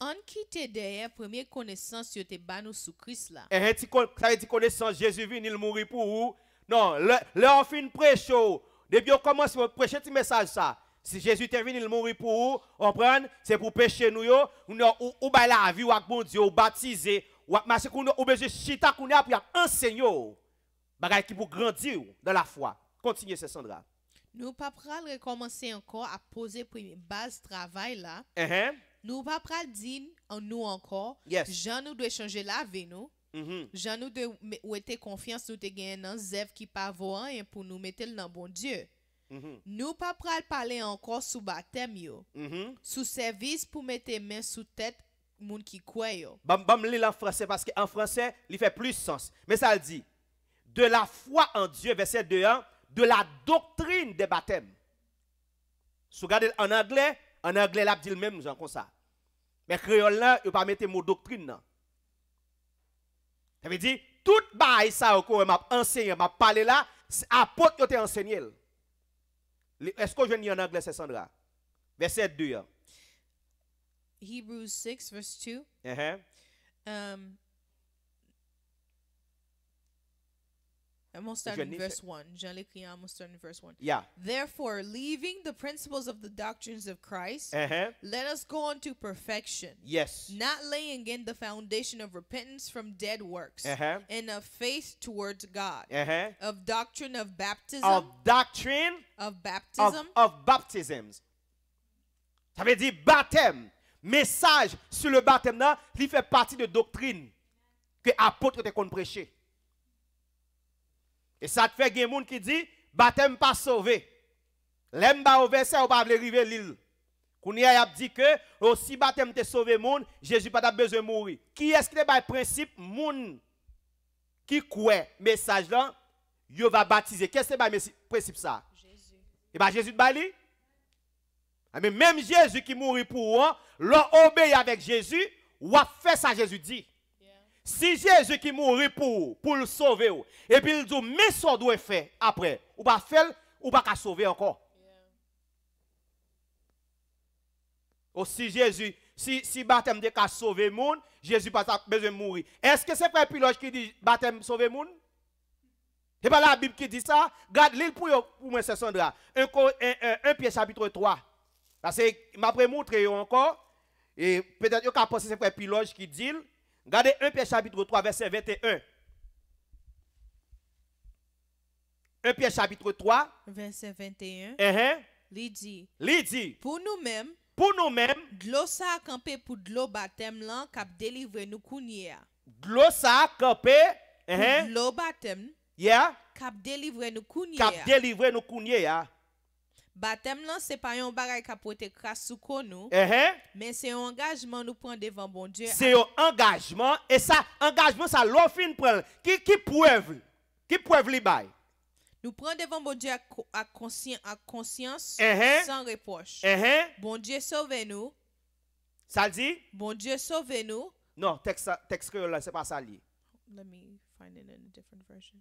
On quitte derrière première connaissance sur tes banos sous Christ là. Et eh, eh, ça veut dire connaissance, Jésus vient, il mourit pour vous. Non, là on fait une prêche. Depuis on commence à prêcher ce message ça. Si Jésus est venu, il mourit pour vous. On prend, c'est pour pécher nous. Ou ou bah, la vie, ou à bon Dieu, ou baptiser, ou marcher, ou besoin de chita, ou enseigner qui pour grandir dans la foi. Continue Sandra. Nous pas recommencer encore à poser une base travail là. Uh-huh. Nous pas dire en nous encore. J'en nous doit changer la vie nous. Mm Jean nous mettre confiance nous te gagner dans qui pas pour nous mettre dans bon Dieu. Nous mm-hmm. ne Nous pas parler encore sous baptême yo. Mm-hmm. Sous service pour mettre main sous tête monde qui croit yo. Bam bam en français parce que en français, il fait plus sens. Mais ça le dit de la foi en Dieu, verset 2, hein, de la doctrine des baptêmes. Si regardez en anglais, en anglais, là, dit le même, genre comme ça. Mais créole là, il pas mettre le mot doctrine. Là. Ça veut dire, tout bail ça, qu'on m'a enseigné, m'a parlé là, pot, que été enseigné. Est-ce que je lis en anglais, c'est Sandra? Verset 2. Hein. Hebrews 6, verse 2. i must start starting in verse 1. Jean l'écrit en starting in verse 1. Yeah. Therefore, leaving the principles of the doctrines of Christ, uh -huh. let us go on to perfection. Yes. Not laying again the foundation of repentance from dead works uh -huh. and of faith towards God, uh -huh. of doctrine of baptism. Of doctrine. Of baptism. Of, of baptisms. Ça veut dire baptême. Message sur le baptême là, il fait partie de doctrine que apôtre te qu'on prêcher. Et ça te fait des gens qui dit baptême pas sauvé. L'aime pas au verset, ou pas arriver l'île. Kounia a dit que aussi oh, baptême te sauvé monde, Jésus pas besoin de mourir. Qui est-ce c'est le principe monde qui croit message là, Yo va baptiser. Qu'est-ce que c'est le principe ça Jésus. Et eh bien Jésus bali. Ah, mais même Jésus qui mourit pour vous, obéit avec Jésus, ou a fait ça Jésus dit. Si Jésus qui mourit pour pour le sauver, et puis il dit, mais ça doit faire après, ou pas faire, ou pas sauver encore. si Jésus, si, si baptême de cas sauver le monde, Jésus pas besoin de mourir. Est-ce que c'est pas Piloche qui dit baptême sauver le monde? C'est pas la Bible qui dit ça. Garde l'île pour, pour moi, c'est Sandra. un Un Pierre chapitre 3. Parce que m'a vais encore. Et peut-être que vous pensez c'est Frère qui dit Gardez 1 Pierre chapitre 3, verset 21. 1 Pierre chapitre 3, verset 21. Uh Il dit, dit, pour nous-mêmes, pour nous-mêmes, l'eau campé pour de l'eau baptême là cap délivrer nous kounia. Glossa a campé, uh-huh. l'eau baptême. Yeah. Cap délivrer nous kounia. Cap délivrer nous counier Baptême, là, c'est pas un bagage qui a été crassé, sous nous, mais c'est un engagement nous prenons devant bon Dieu. C'est un engagement, et ça, engagement, ça l'offre prend. Qui, qui prouve? Qui prouve les Nous prenons devant bon Dieu à, conscience, conscience sans reproche. Bon Dieu, sauve-nous. Ça dit? Bon Dieu, sauve-nous. Non, texte, texte là, c'est pas ça lié. Let me find it in a different version.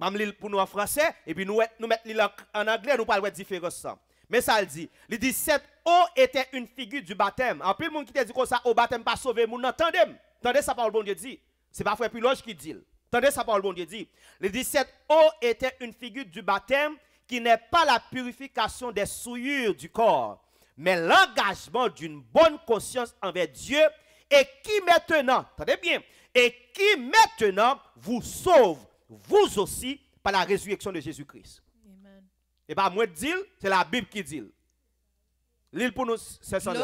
Mam l'île pour nous en français, et puis nous, nous mettons l'île en anglais, nous parlons de différence. Mais ça le dit. les 17 cette eau était une figure du baptême. En plus, le monde qui te dit que ça, au baptême, pas sauver, nous attendez ça sa parole, bon Dieu dit. C'est pas plus Piloge qui dit. ça sa parole, bon Dieu dit. les 17 O était une figure du baptême qui n'est pas la purification des souillures du corps, mais l'engagement d'une bonne conscience envers Dieu et qui maintenant, attendez bien, et qui maintenant vous sauve vous aussi, par la résurrection de Jésus-Christ. Et bien, eh ben, moi, je dis, c'est la Bible qui dit. L'île pour nous, c'est ça.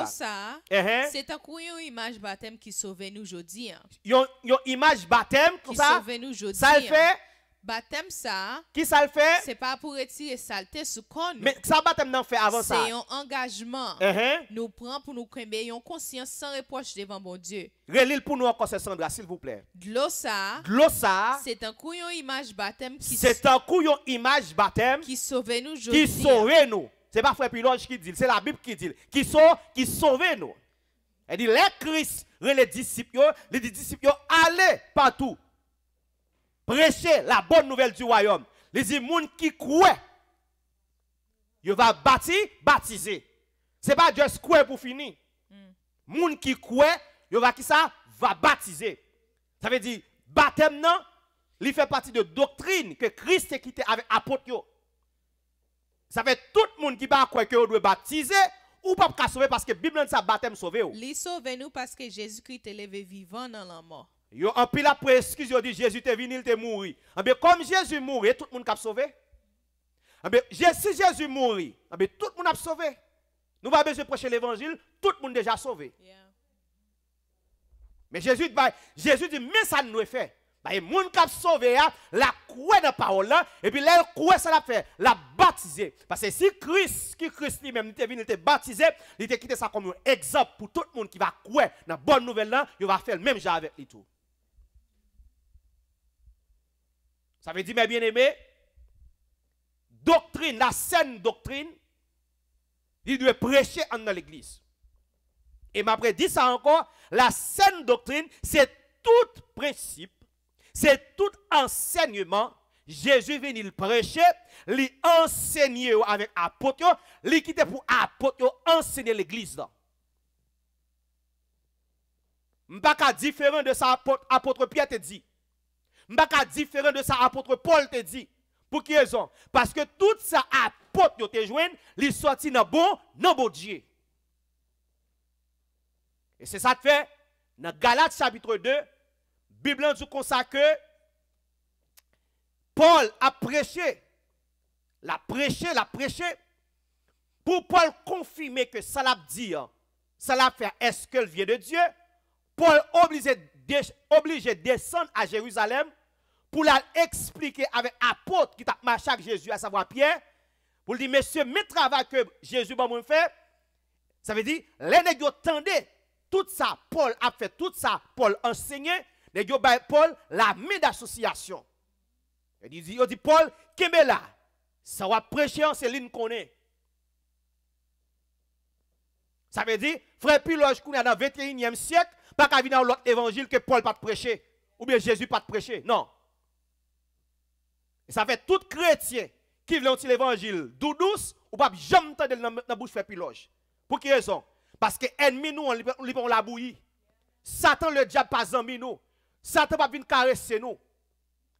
Eh, hein? c'est un une image baptême qui sauve nous aujourd'hui. Une hein. image baptême qui sauve nous aujourd'hui. Ça le hein. fait Baptême ça. Qui ça le fait? C'est pas pour étirer saleté sous con. Mais ça baptême n'en fait avant ça. C'est un engagement. Uh-huh. Nous prenons pour nous créer une conscience sans reproche devant mon Dieu. relis pour nous encore Sandra s'il vous plaît. Glossa. Glossa. C'est un couillon image baptême qui C'est un couillon image baptême qui sauve nous Qui sauve nous. C'est pas frère qui dit, c'est la Bible qui dit qui sauve qui sauve nous. Elle dit les Christ, les disciples, les disciples allez partout prêcher la bonne nouvelle du royaume. Il dit, qui croit, il va bâtir, baptiser. Ce n'est pas juste croire pour finir. Mm. Monde qui croit, il va qui ça va baptiser. Ça veut dire, baptême, non, il fait partie de doctrine que Christ a quitté avec apôtres. Ça fait tout le monde qui va croire que doit baptiser ou pas sauver parce que la Bible dit ça baptême sauve. Il sauve nous parce que Jésus-Christ est levé vivant dans la mort. Yo en pile après excuse, ont dit Jésus t'est venu, il t'est mouru. Ah ben, comme Jésus mourit, tout le monde cap sauvé. Ah ben, si Jésus mourit, ah bien tout le monde a sauvé. Nous pas besoin de prêcher l'évangile, tout le monde déjà sauvé. Mais Jésus dit, bah, Jésus dit mais ça nous fait. le bah, monde qui sauvé. sauvés, la croix dans la parole, hein, et puis la croix, ça l'a fait, la baptiser. Parce que si Christ, qui Christ lui-même, était venu, il était baptisé, il était quitté ça comme un exemple pour tout le monde qui va croire dans la bonne nouvelle, hein, il va faire le même genre avec lui tout. Ça veut dire, mes bien-aimés, doctrine, la saine doctrine, il doit prêcher en dans l'église. Et m'a dit ça encore, la saine doctrine, c'est tout principe, c'est tout enseignement. Jésus vient, il prêcher, lui enseigner avec apôtres, lui quitter pour apôtres, enseigner l'église là. différent de ça apôtre Pierre te dit. Mbaka différent de ça, apôtre Paul te dit. Pour qui raison? Parce que tout ça apôtre te joint, il sorti dans bon, dans bon Dieu. Et c'est ça que fait, dans Galates chapitre 2, Bible ça que Paul a prêché, l'a prêché, l'a prêché, pour Paul confirmer que ça l'a dit, hein. ça l'a fait, est-ce qu'elle vient de Dieu? Paul obligé obligé de descendre à Jérusalem pour la expliquer avec apôtre qui t'a marché avec Jésus, à savoir Pierre, pour dire, monsieur, mes travaux que Jésus va me ça veut dire, les négos tendaient tout ça, Paul a fait tout ça, Paul enseignait, les Paul la main d'association. Il dit, dit, Paul, qui est là? Ça va prêcher en Céline qu'on est. Ça veut dire, frère Piloge, qu'on est dans le 21e siècle, pas qu'à venir dans l'autre évangile que Paul pas de prêcher. Ou bien Jésus pas de prêcher. Non. Et ça fait tout chrétien qui veut l'évangile doux douce ou pas jamais entendre dans la bouche faire pilote Pour qui raison? Parce que ennemi nous, on la bouillie. Satan, le diable, pas ennemi nous. Satan pas venir caresser nous.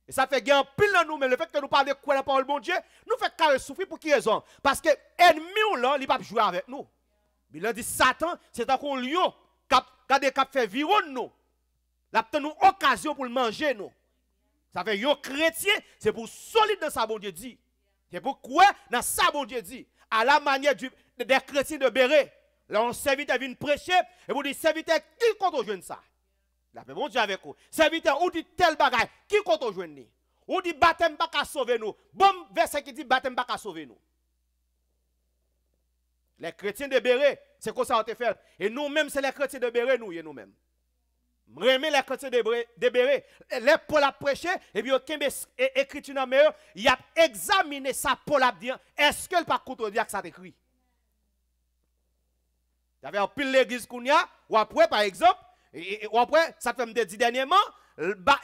Et ça fait gagner pile dans nous, mais le fait que nous parlons de quoi la parole de bon Dieu, nous fait caresser souffrir pour qui raison Parce que ennemi là, il pas jouer avec nous. Il là dit Satan, c'est un lion des qu'a fait viron nous. L'a nous occasion pour le manger nous. Ça fait les chrétien, c'est pour solide dans sa bon Dieu dit. C'est pour quoi dans sa bon Dieu dit. À la manière du, des chrétiens de Béret. Là, on serviteur vient prêcher et vous dites, serviteur, qui compte au jeune ça? La paix, bon Dieu avec vous. Serviteur, on dit tel bagaille, qui compte au jeune? On dit, baptême pas sauver nous. Bon verset qui dit, baptême pas sauver nous. Les chrétiens de Béret, c'est quoi ça qu'on fait. Et nous-mêmes, c'est les chrétiens de Béret, nous, nous-mêmes. Remet les chrétiens de Béret. Les Paul a prêché, et puis aucun écrit une meilleure, il a examiné ça, pour a dire. est-ce qu'elle pas contredire que ça t'écrit? Il y avait un pile l'église qu'on a, ou après, par exemple, ou après, ça fait me dit dernièrement,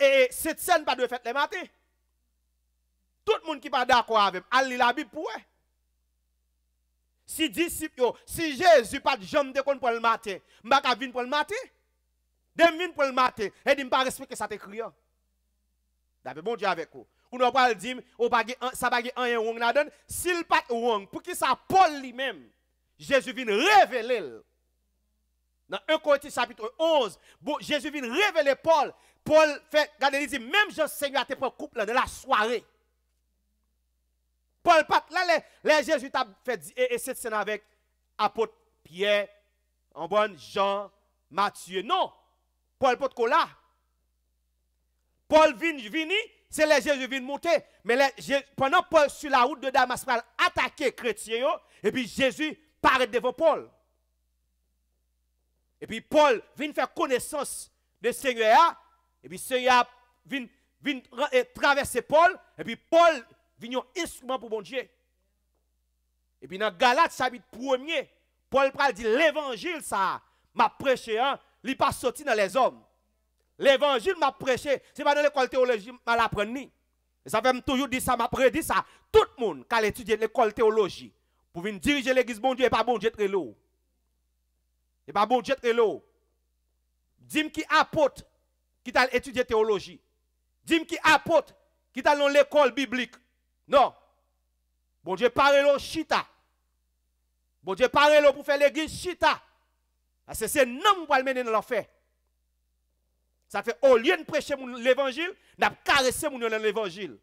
et, cette scène pas de fête les matins. Tout le monde qui n'est pas d'accord avec, allez la Bible pour si disciple, si Jésus pas de jambes de pour le matin, m'a pas venir pour le matin. vins pour le matin, et dit pas respecter ça t'écrire. Hein. D'abord, bon Dieu avec vous. Ou nous pas dire pas ça pas rien on l'a Si s'il pas pour qui ça Paul lui-même Jésus vient révéler dans 1 Corinthiens chapitre 11, Jésus vient révéler Paul. Paul fait, regardez, il dit, même je Seigneur a été couple de la soirée. Paul Pat, là, les, Jésus a fait et, et cette scène avec apôtre Pierre, en Jean, Matthieu. Non, Paul pas là. Paul vient, c'est les Jésus vient monter. Mais les, pendant Paul sur la route de Damas, il attaqué chrétiens, et puis Jésus paraît devant Paul. Et puis Paul vient faire connaissance de Seigneur, et puis Seigneur vient traverser Paul, et puis Paul vignon instrument pour bon Dieu. Et puis dans Galates chapitre 1er, Paul parle dit l'évangile ça m'a prêché hein, il pas sorti dans les hommes. L'évangile m'a prêché, c'est pas dans l'école théologie m'a l'apprendre ni. Et ça fait toujours dire ça m'a prédit ça tout le monde qui a étudié l'école théologie pour venir diriger l'église bon Dieu et pas bon Dieu très haut Et pas bon Dieu très haut Dis-moi qui apôtre qui t'a étudié théologie. Dis-moi qui apôtre qui t'a dans l'école biblique. Non. Bon Dieu, parle-le chita. Bon Dieu, parle-le pour faire l'église chita. Parce que c'est non pour le mener dans l'enfer. Ça fait, au lieu de prêcher l'évangile, nous caressons dans l'évangile.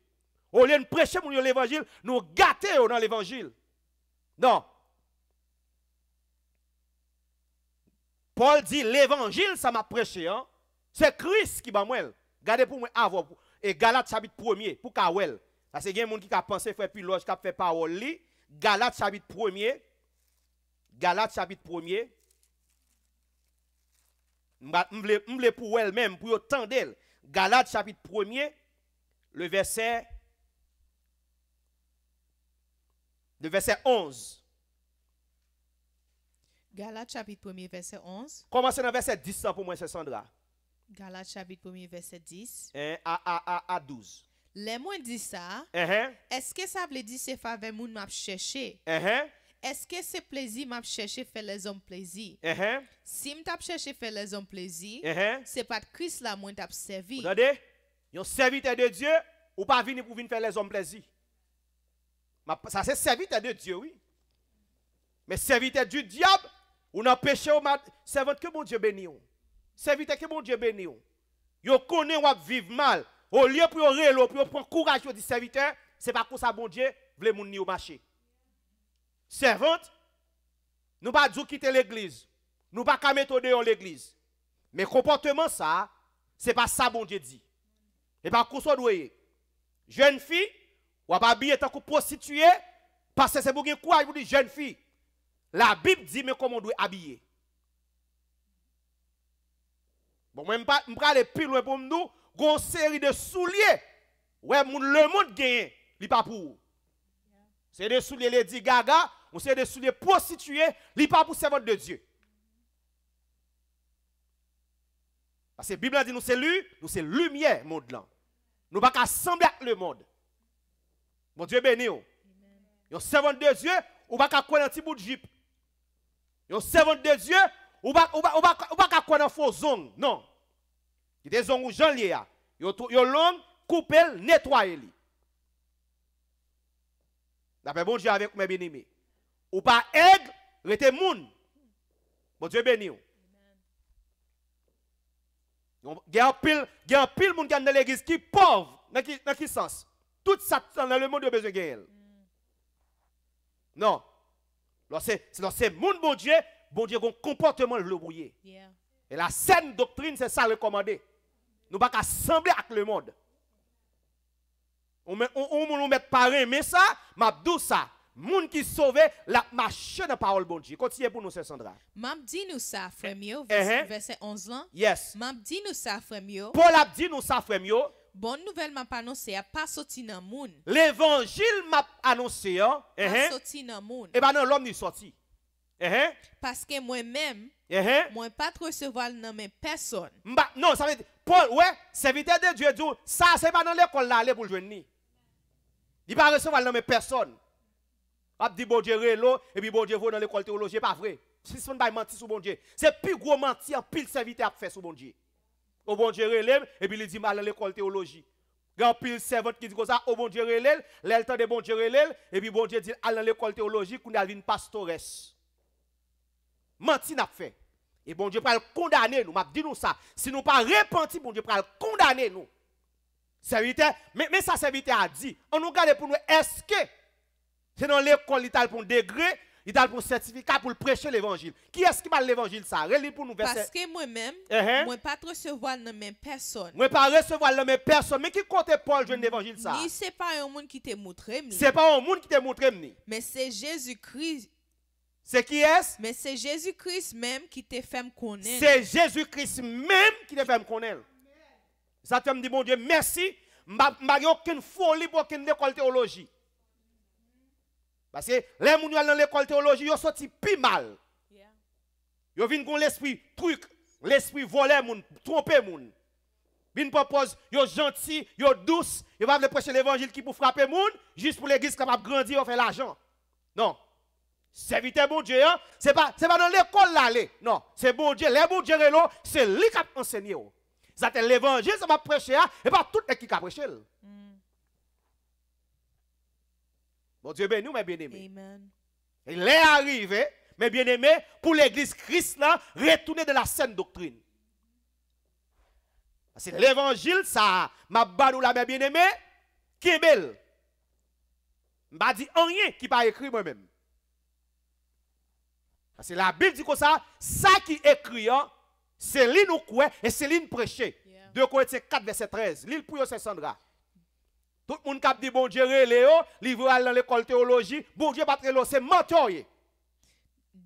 Au lieu de prêcher l'évangile, nous gâter dans l'évangile. Non. Paul dit, l'évangile, ça m'a prêché. Hein? C'est Christ qui m'a moi. Gardez pour moi avant. Et Galate chapitre 1er, pour Kawel. Parce que y a des qui ont pensé qui a fait parole. Li. Galate chapitre 1er. Galate chapitre 1er. Je l'ai pour elle-même, pour autant d'elle. Galate chapitre 1er, le verset, le verset 11. Galate chapitre 1er, verset 11. Commencez dans le verset 10 pour moi, c'est Sandra. Galate chapitre 1er, verset 10. 1 hein, à, à, à, à 12. Les moins dit ça, uh-huh. est-ce que ça veut dire c'est faveur moun m'a cherché? Uh -huh. Est-ce que c'est plaisir m'a cherché faire les hommes plaisir? Uh -huh. Si m'a cherché faire les hommes plaisir, uh-huh. c'est pas de Christ là moins t'a servi. Regardez, un serviteur de Dieu ou pas venir pour venir faire les hommes plaisir. Ça c'est serviteur de Dieu, oui. Mais serviteur du diable, ou n'a péché ou servante que mon Dieu bénit. Serviteur que mon Dieu bénit. Yo connaît ou vivre mal. Au lieu pour relo pour prendre courage au serviteur, c'est pas comme ça bon Dieu veut moun ni au marché. Servante, nous pas quitter l'église. Nous pas qu'à mettre dehors l'église. Mais comportement ça, c'est pas ça bon Dieu dit. Et pas comme ça doyer. Jeune fille, ou pas habillé tant que prostituée parce que c'est pour courage vous dit jeune fille. La Bible dit mais comment on doit habiller. Bon, même je ne pas aller plus loin pour nous, une série de souliers. Ouais, le monde gagne, il pas pour. C'est des souliers les dit gaga, on c'est des souliers prostitués, il pas pour servante de Dieu. Parce que la Bible dit nous c'est lui, nous c'est lumière monde là. Nous pas sembler avec le monde. Mon Dieu béni. Yon servante de Dieu, ou pas qu'à quoi un petit bout de jeep. Yon servante de Dieu, ou pas ou pas ou pas ou qu'à faux zone. Non. Qui des zones où j'en lié, yo long, coupez, La D'après bon Dieu avec mes bien-aimés. Ou pas aigle, rete moun. Bon Dieu béni. ou. y a un pile, il y a pile monde qui dans l'église qui pauvre. Dans qui, dans qui sens? Tout ça dans le monde a besoin de Non. C'est dans bon Dieu, bon Dieu comportement le brouillé. Et la saine doctrine, c'est ça recommandé. Nous ne pouvons pas assembler avec le monde. On ne met pas mais ça, ma douce, ça. Moun qui sauvé la marche de parole bon Dieu. Continuez pour nous, c'est Sandra. M'a dit nous ça, frère mio, uh-huh. verset 11 là. Yes. M'a dit nous ça, frère Paul a dit nous ça, frère mio. Bonne nouvelle m'a annoncé, a pas sorti dans monde. L'évangile m'a annoncé, hein. Pas uh-huh. sorti dans monde. Eh ben non, l'homme n'est sorti. Uh-huh. Parce que moi-même, uh moi pas recevoir nom de personne. non, ça veut dire Paul, ouais, serviteur de Dieu dit ça c'est pas dans l'école là aller pour le joindre. Il pas recevoir nom de personne. Pap dit bon Dieu relo et puis bon Dieu va dans l'école théologie, pas vrai. Si on pas mentir sur bon Dieu, c'est plus gros mentir pile serviteur à faire sur bon Dieu. Au oh, bon Dieu relève et puis il dit mal dans l'école théologique. Grand pile servante qui dit comme ça, au oh, bon Dieu relève, l'elle de bon Dieu relève et puis bon Dieu dit allez dans l'école théologique, qu'on a une pastoresse menti n'a fait. Et bon Dieu le condamner nous. M'a dit nous ça. Si nous pas repenti, bon Dieu le condamner nous. Serviteur, mais, mais ça serviteur a dit, on nous garde pour nous est-ce que c'est dans l'école il pour un degré, il t'a pour certificat pour prêcher l'évangile. Qui est-ce qui parle l'évangile ça Relis pour nous verset. Parce que moi-même, je eh, ne hein? pas recevoir la même personne. Moi pas recevoir la même personne, mais qui compte Paul jeune l'évangile ça c'est pas un monde qui t'a montré Ce C'est pas un monde qui t'a montré Mais c'est Jésus-Christ c'est qui est-ce? Mais c'est Jésus-Christ même qui te fait me connaître. C'est Jésus-Christ même qui te fait me connaître. Ça te dit, bon Dieu, merci. Je n'ai aucune folie pour aucune école théologie. Parce que les gens dans l'école théologie, ils sorti plus mal. Ils viennent avec l'esprit truc, l'esprit volé, tromper les Ils proposent, ils sont gentils, ils sont douces, ils vont prêcher l'évangile qui pour frapper les gens, juste pour l'église capable de grandir, faire l'argent. Non. Serviteur bon Dieu, hein? c'est pas, pas dans l'école là, non, c'est bon Dieu, les bon Dieu, c'est lui qui a enseigné. C'est oh. l'évangile, ça va prêcher, hein? et pas tout le qui a prêché. Mm. Bon Dieu, ben nous, mes bien-aimés. Il est arrivé, mes bien-aimés, pour l'église Christ là, retourner de la saine doctrine. C'est l'évangile, ça, ma ou la mes bien-aimés, qui est belle. Je ne dis rien qui pas écrit moi-même. Parce que la Bible dit que ça, ça qui écrit, c'est l'île nous et c'est l'île prêchée. Deux 2 Corinthiens 4, verset 13. L'île pour c'est Sandra. Tout le monde qui dit bon Dieu, il est dans l'école théologie, bon Dieu, pas c'est mentor.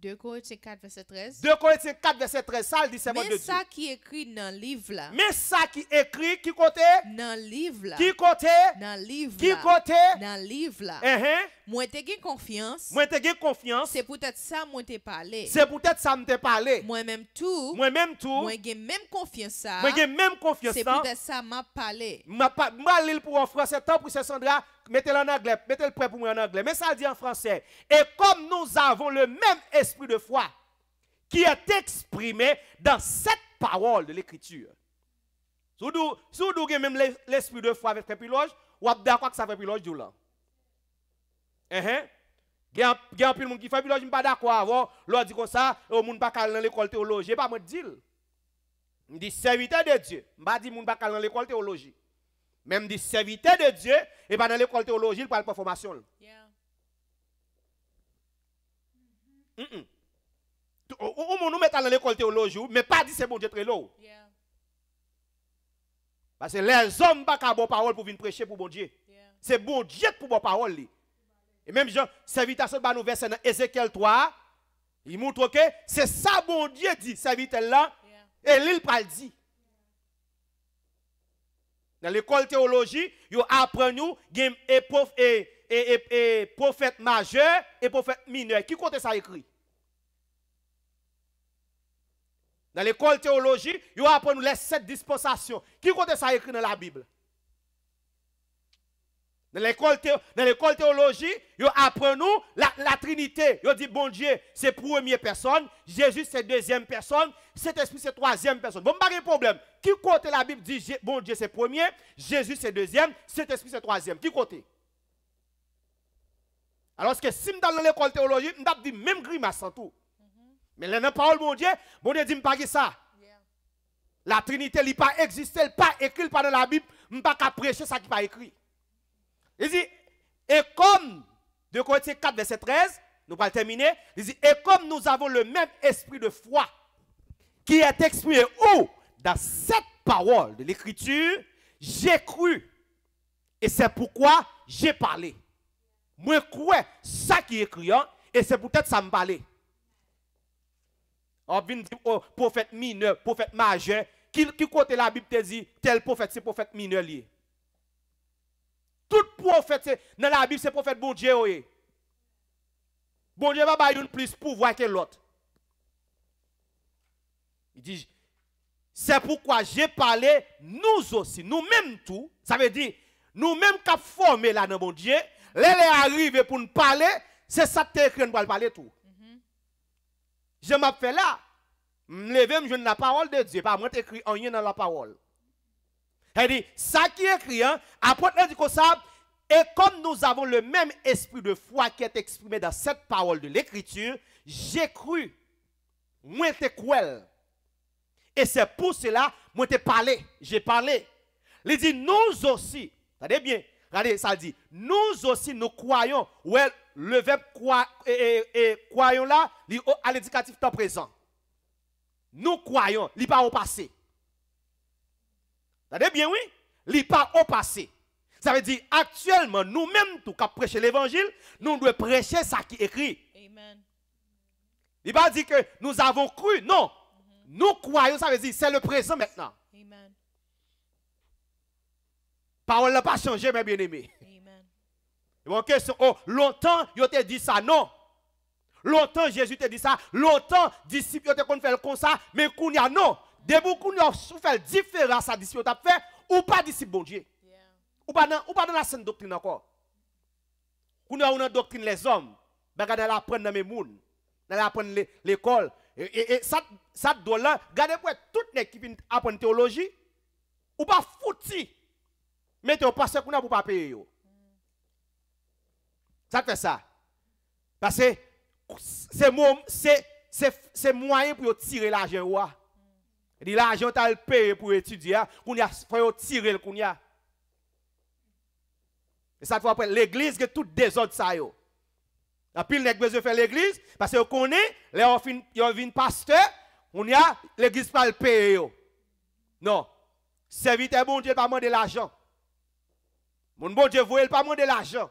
2 Corinthiens 4, verset 13. 2 Corinthiens 4, verset 13, ça, dit c'est bon de Dieu. Mais ça qui écrit dans le livre là. Mais ça qui écrit, qui côté? Dans le livre là. Qui côté? Dans le livre Qui côté? Dans le livre là. Uh -huh. Moi, t'ai gain confiance. Moi, t'ai gain confiance. C'est peut-être ça, moi, t'ai parlé. C'est peut-être ça, moi, t'ai parlé. Moi-même tout. Moi-même tout. Moi, gain même confiance ça. Moi, gain même confiance ça. C'est peut-être ça, m'a parlé. M'a lire pour en français, tant pour Sandra, mettez-le en anglais, mettez-le prêt pour moi en anglais. Mais ça dit en français. Et comme nous avons le même esprit de foi qui est exprimé dans cette parole de l'Écriture. Si vous avez même l'esprit de foi avec Piloge, vous avez d'accord que ça fait Piloge du là. Il y a un peu de monde qui fait Piloge, je ne suis pas d'accord avant. L'autre dit comme ça, le oh, monde pas dans l'école théologie, pas me dire. Je dis serviteur de Dieu, je ne dis pas dans l'école théologie. Même des serviteurs de Dieu, et pas dans l'école théologique, pas de formation. Yeah. Mm Ou nous mettons dans l'école théologique, mais pas dit c'est bon Dieu très lourd. Parce que les hommes pas qu'à bonne parole pour venir prêcher pour bon Dieu. C'est bon Dieu pour bon parole. Et même Jean, serviteur de nous verset dans Ézéchiel 3, il montre que c'est ça bon Dieu dit, serviteur là, yeah. et l'île pas dit. Dans l'école théologie, ils apprend nous game et, et, prophète majeur et prophète mineur. Qui compte ça écrit Dans l'école théologie, ils apprennent nous les sept dispensations. Qui compte ça écrit dans la Bible dans l'école, théologie, ils apprennent nous la, la, Trinité. Ils dit, bon Dieu, c'est première personne, Jésus, c'est deuxième personne, cet esprit c'est troisième personne. Vous Bon, pas de problème. Qui côté la Bible dit, bon Dieu, c'est premier, Jésus, c'est deuxième, cet esprit c'est troisième. Qui côté Alors, que si je suis dans l'école théologie, je dis même grimace en tout. Mm-hmm. Mais là, dans la parole, bon Dieu, bon Dieu dit, pas ça. La Trinité, elle n'a pas existé, elle n'est pas écrit, pas dans la Bible, je ne pas prêcher ça qui n'est pas écrit. Il dit, et comme, De Corinthiens 4, verset 13, nous allons terminer, il dit, et comme nous avons le même esprit de foi qui est exprimé où Dans cette parole de l'Écriture, j'ai cru. Et c'est pourquoi j'ai parlé. Moi, crois ça qui est criant, hein, et c'est peut-être ça me parlait On oh, oh, prophète mineur, prophète majeur, qui, qui côté la Bible te dit, tel prophète, c'est prophète mineur lié prophète dans la Bible, c'est prophète bon Dieu. Bon Dieu va une une plus pouvoir que l'autre. Il dit, c'est pourquoi j'ai parlé, nous aussi, nous-mêmes tout. Ça veut dire, nous-mêmes qui formé là dans bon Dieu, les arrivé pour nous parler, c'est ça que écrit pour parler tout. Mhm. Je m'appelle là, me lever, me la parole de Dieu, pas moi en rien dans la parole. Elle dit, ça qui est écrit, hein, après dit que ça, et comme nous avons le même esprit de foi qui est exprimé dans cette parole de l'Écriture, j'ai cru, moi quoi? Et c'est pour cela, moi te parlé, j'ai parlé. Il dit, nous aussi, regardez bien, regardez, ça dit, nous aussi nous croyons, le verbe croyons là, à l'éducatif temps présent. Nous croyons, il pas au passé. Regardez bien, oui, il pas au passé. Ça veut dire, actuellement, nous-mêmes, tout cas, prêcher l'évangile, nous devons prêcher ça qui est écrit. Amen. Il ne pas dire que nous avons cru. Non. Nous croyons, ça veut dire, c'est le présent maintenant. Amen. Parole n'a pas changé, mes bien-aimés. Amen. question. Oh, longtemps, il t'a dit ça. Non. Longtemps, Jésus t'a dit ça. Longtemps, disciples te fait comme ça. Mais qu'on y a non. De beaucoup nous a fait différence à disciples fait ou pas disciple bon Dieu. Ou pa nan asen doktrin akor? Kouni a ou nan doktrin les om, ba gade la apren nan men moun, na la apren l'ekol, e, e, e sat do lan, gade pou et tout nekip apren teologi, ou pa fouti, men te o pase kouni a pou pa peye yo. Sa te fè sa? Pase, se mou, se, se, se mouayen pou yo tire l'anjen wwa. Di l'anjen ta el peye pou etudi ya, kouni a foye yo tire l'kouni ya. Et ça, après l'église, que tout désordre ça. Yo. La pile pas besoin faire l'église parce que est les on yon une pasteur, on y a l'église pas le payer yo. Non. Serviteur bon Dieu pas de l'argent. Mon bon Dieu voyez pas de l'argent.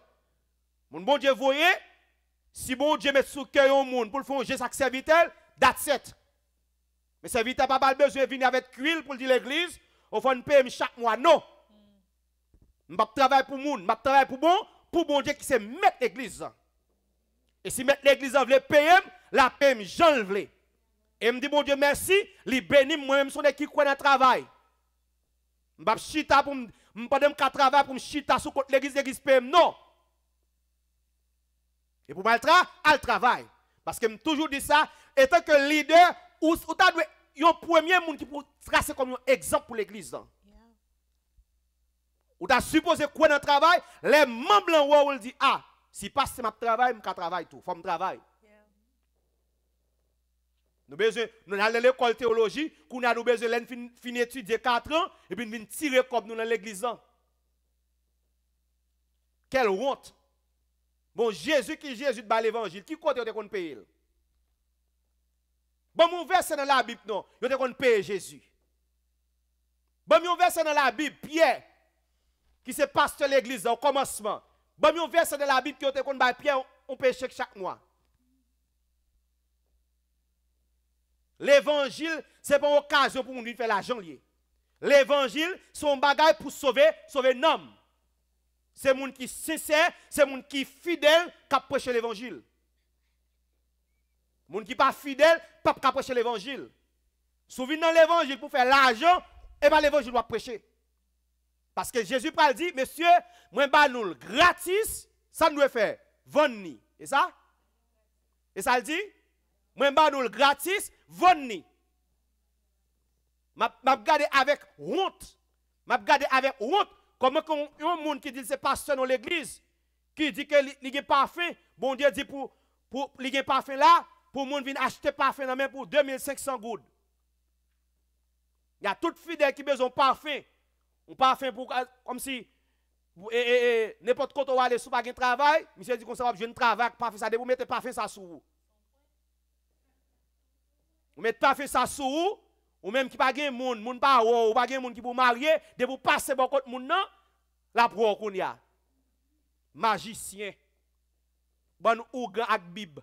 Mon bon Dieu voye. si bon Dieu met sous cœur au monde pour le faire ça serviteur, that's it. Mais serviteur pas besoin de venir avec huile pour dire l'église, on fond payer chaque mois non m'a travaille pour moun, m'a travaille pour bon, pour bon Dieu qui sait mettre l'église. Et si mettre l'église en veut payer, la paix j'en veux. Et me dit bon Dieu merci, li béni moi-même son qui croit dans travail. M'pa chita pour m'pandem me travail pour me chita sous contre l'église l'église paye non. Et pour maltra, al travail parce que me toujours dit ça étant que leader ou, ou ta un premier monde qui pour tracer comme un exemple pour l'église. Ou t'as supposé quoi dans le travail, les membres en haut, disent, ah, si pas c'est ma travail, je travaille tout, faut me travailler. Nous besoin, nous allons à l'école théologie, nous avons besoin de finir étudier 4 ans, et puis nous tirer comme nous dans l'église. Quelle honte! Bon, Jésus qui Jésus de l'évangile, qui côté de qu'on payer? Bon, mon verset dans la Bible, non, vous qu'on payer Jésus. Bon, mon verset dans la Bible, Pierre, qui se passe dans l'église au commencement. Bon, un verset de la Bible qui été connu par Pierre on péché chaque mois. L'évangile, c'est pas une occasion pour nous faire l'argent lié. L'évangile, c'est un bagage pour sauver, sauver un homme. C'est monde qui sincère, c'est monde qui fidèle qui prêché l'évangile. Monde qui pas fidèle, pas qui l'évangile. Souvenez dans l'évangile pour faire l'argent, et pas ben l'évangile doit prêcher. Parce que Jésus parle dit, monsieur, moi, pas nous, gratis, ça nous fait vendre. Et ça? Et ça le dit? Moi, pas nous, gratis, vendre. M'a regardé avec honte. M'a regardé avec honte. Comment un monde qui dit c'est pas seul dans l'église, qui dit que n'est pas parfum, bon Dieu dit pour, pour n'est pas parfum là, pour monde vienne acheter parfum dans même pour 2500 gouttes. Il y a toute fidèle qui besoin parfum. On pas fait pour comme si eh, eh, eh, n'importe quoi on va aller sous pas de travail, monsieur dit qu'on ça va jeune travail, pas fait ça de vous mettez pas fait ça sous vous. Vous mettez pas fait ça sous vous ou même qui pas gain monde, monde pas ou pas gain monde qui vous marier, de vous passer bon côté monde non, la pro qu'on y a. Magicien. Bon grand ak bib.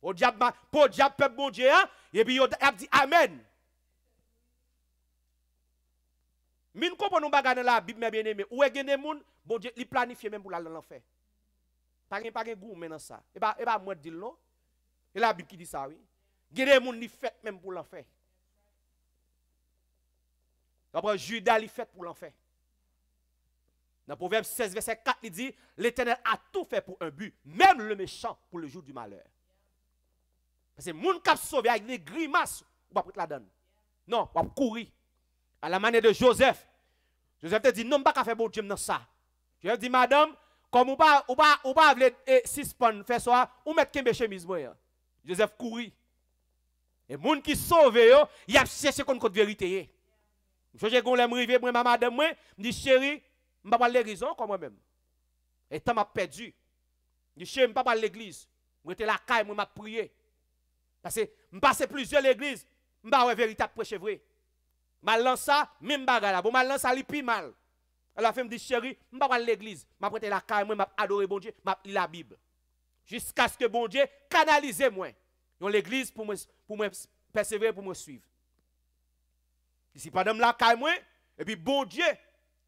Au diable, pour diable peuple bon Dieu, hein? et puis il a dit amen. on comprend nous pas dans la Bible mes bien-aimés. où est des monde bon Dieu il planifie même pour aller l'enfer. Pas de pas goût maintenant ça. Et pas et pas moi dire non. Et la Bible qui dit ça oui. Gain moun monde fait même pour l'enfer. Après Judas li fait pour l'enfer. Dans Proverbe 16, verset 4, il dit, l'Éternel a tout fait pour un but, même le méchant pour le jour du malheur. Parce que moun cap sauvé avec des grimaces, ou pas la donne. Non, ou courir. À la manière de Joseph, Joseph te dit, non, je ne peux pas faire bon Dieu dans ça. Joseph dit, madame, comme vous pas, pouvez pas, ou pas, points, suspendre, faire ça, ou mettre kembe chemise, moi. Hein. Joseph courit. Et les gens qui sauvent, ils a cherché contre la vérité. Eh. Je j'ai gonlem rivé, moi, ma madame, moi, je dis, chérie, je ne pas parler raison comme moi-même. Et temps m'a perdu. Je dis, chérie, je ne pas parler l'église. Je suis la caille, je m'a prier. Parce que je passe plusieurs églises. je ne pas véritable prêcher vrai. Mal lance ça, même bagarre là. Bon mal lan ça li pi mal. La femme dit chérie, m'a pas l'église, m'a prêter la caille, m'a adoré bon Dieu, m'a la Bible. Jusqu'à ce que bon Dieu canalise moi dans l'église pour moi pour moi persévérer pour moi suivre. Ici pas la caille moi et puis bon Dieu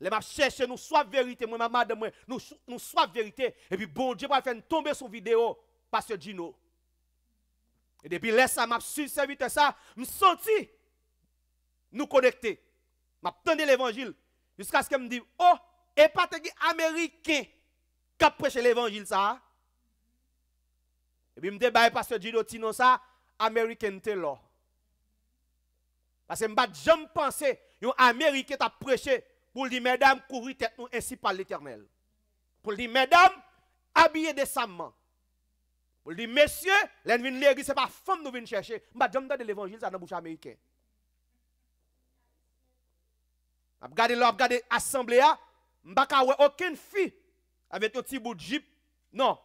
les m'a cherché nous soit vérité moi madame moi nous nous soit vérité et puis bon Dieu va faire tomber son vidéo parce que dino Et depuis là ça m'a su serviteur ça, me senti nous connecter. tendu l'évangile jusqu'à ce qu'elle me dise "Oh, et pas américain qui a prêché l'évangile ça." Et puis me débat parce que Gino ça américain t'es là. Parce que je jamais pensé un américain t'a prêché pour dire mesdames courir tête nous ainsi par l'Éternel. Pour dire mesdames habillez décemment. Pour dire messieurs, l'ennemi de l'église c'est pas femme nous venons chercher. ma jamais de l'évangile ça dans bouche américaine. Abgade gade lò, assemblée mbaka aucune fille avec un petit bout de jeep. Non.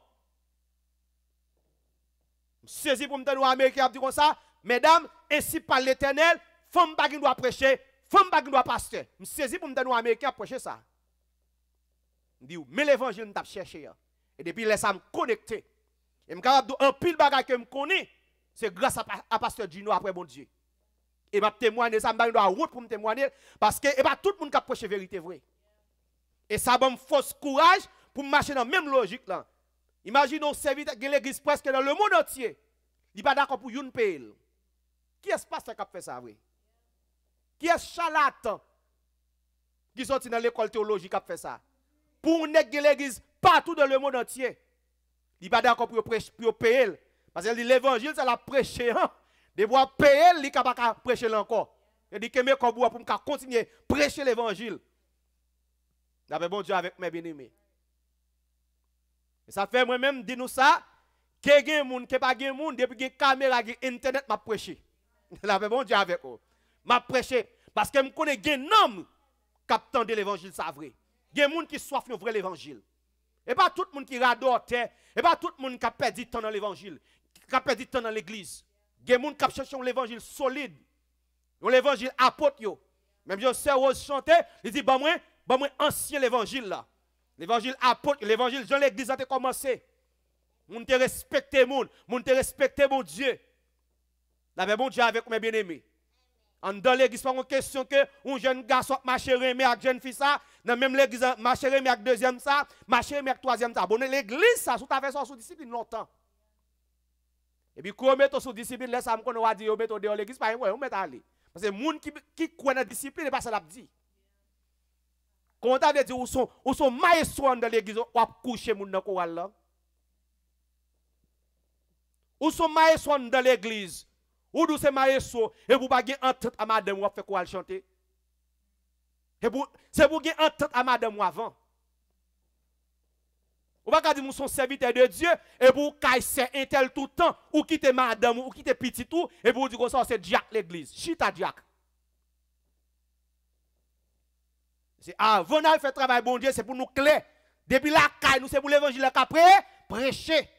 Saisi pour me donner américain a dit comme ça, mesdames, ainsi par l'Éternel, femme pas qui doit prêcher, femme pas qui doit pasteur. saisie pour me Américains américain prêcher ça. Dit mais l'évangile t'a cherché et depuis les ça me connecter. Et me capable un pile bagage que me connais, c'est grâce à, à pasteur Dino après bon Dieu. Et m'a témoigner, ça m'a la route pour me témoigner, parce que tout le monde qui la vérité vraie. Et ça m'a fausse courage pour marcher dans la même logique là. Imaginons serviteur qui l'église presque dans le monde entier. Il n'est pas d'accord pour une payer. Qui est-ce pasteur qui a fait ça vrai? Qui est charlatan qui sorti dans l'école théologique qui a fait ça? Pour l'église partout dans le monde entier. Il n'est pas d'accord pour, pour payer. Parce que l'évangile, c'est l'a prêché. Hein? Des bois payer, il ne pas prêcher encore. Je dit que mes corps pour continuer à prêcher l'évangile. J'avais ben, bon Dieu avec mes bien-aimés. Et ça fait moi-même, dis nous ça, que gen moun, que pas gen moun, depuis que caméra, gen internet, m'a prêché. l'avait ben, bon Dieu avec eux M'a prêché. Parce que je connais des homme qui de l'évangile, ça vrai. Gen moun qui soif de vrai l'évangile. Et pas tout le monde qui radote, hein. et pas tout le monde qui a perdu temps dans l'évangile, qui a perdu temps dans l'église. Il y a des gens solide, l'évangile apôtre. Même je sais Rose chanter, il dit, bah moi, bah moi, ancien l'évangile là. L'évangile apôtre, l'évangile de l'église a commencé. Moun te respecter moun, moun te respecte mon Dieu. La bon Dieu avec mes bien-aimés. En dans l'église, pas une question que un jeune garçon marche remé avec jeune fille ça, dans même l'église marche remé avec deuxième ça, marche remé avec troisième ça. Bon, l'église ça, sous ta fait sous discipline longtemps. Ebi kou yo meto sou disipil lè sa mkou nou wadi yo meto deyo lè glis pa yon wè, yo meto alè. Mwen se moun ki kou wè nan disipil e basal ap di. Kou mwen ta ve di ou sou maeswan de lè glis wap kou chè moun nan kou wè lè. Ou sou maeswan de lè glis, ou dou se maeswan, e pou ba gen antet amadèm wap fè kou wè chante. Se pou gen antet amadèm wè avan. On va dire nous sont serviteur de Dieu et pour caisser un tel tout le temps ou quitter madame ou quitter petit tout et pour dire que ça c'est Jack l'église. Chita Jack. C'est avant de fait travail bon Dieu, c'est pour nous clé. Depuis la caille, nous c'est pour l'évangile après prêcher.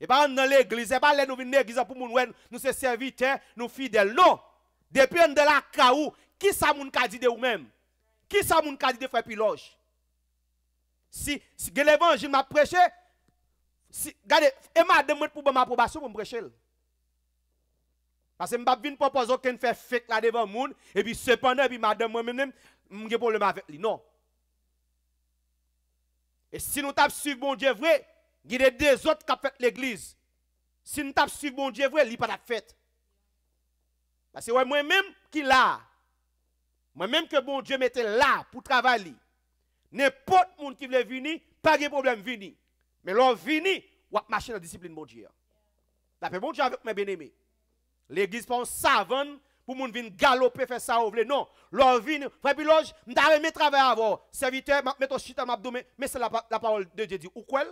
Et pas dans l'église, et pas les nous l'église pour nous nous c'est serviteurs, nous fidèles. Non. Depuis de la caille, qui ça moun dit de ou même Qui ça moun dit de frère Piloche si, si l'évangile m'a prêché, si, regardez, Emma demandé pour ma approbation pour me prêcher. Parce que je ne vais pas proposer aucun fait fake là devant le monde, et puis cependant, puis madame moi-même, je un problème avec lui. Non. Et si nous avons suivi mon Dieu vrai, il y a des autres qui ont fait l'église. Si nous avons suivre mon Dieu vrai, il n'y a pas de fête. Parce que moi-même qui là, moi-même que bon Dieu m'était là pour travailler, N'importe monde qui veut venir, pas de problème, venir. Mais l'on vini, ou marcher dans la discipline de Dieu. D'après mon Dieu avec mes bien-aimés. L'église pas un savant pour monde vin galoper faire ça ou Non, l'on vini, frère Piloge, d'arrêter remet travail avant. Serviteur, m'a mettre chita à m'abdomen, mais c'est la, la, parole de Dieu dit ou quoi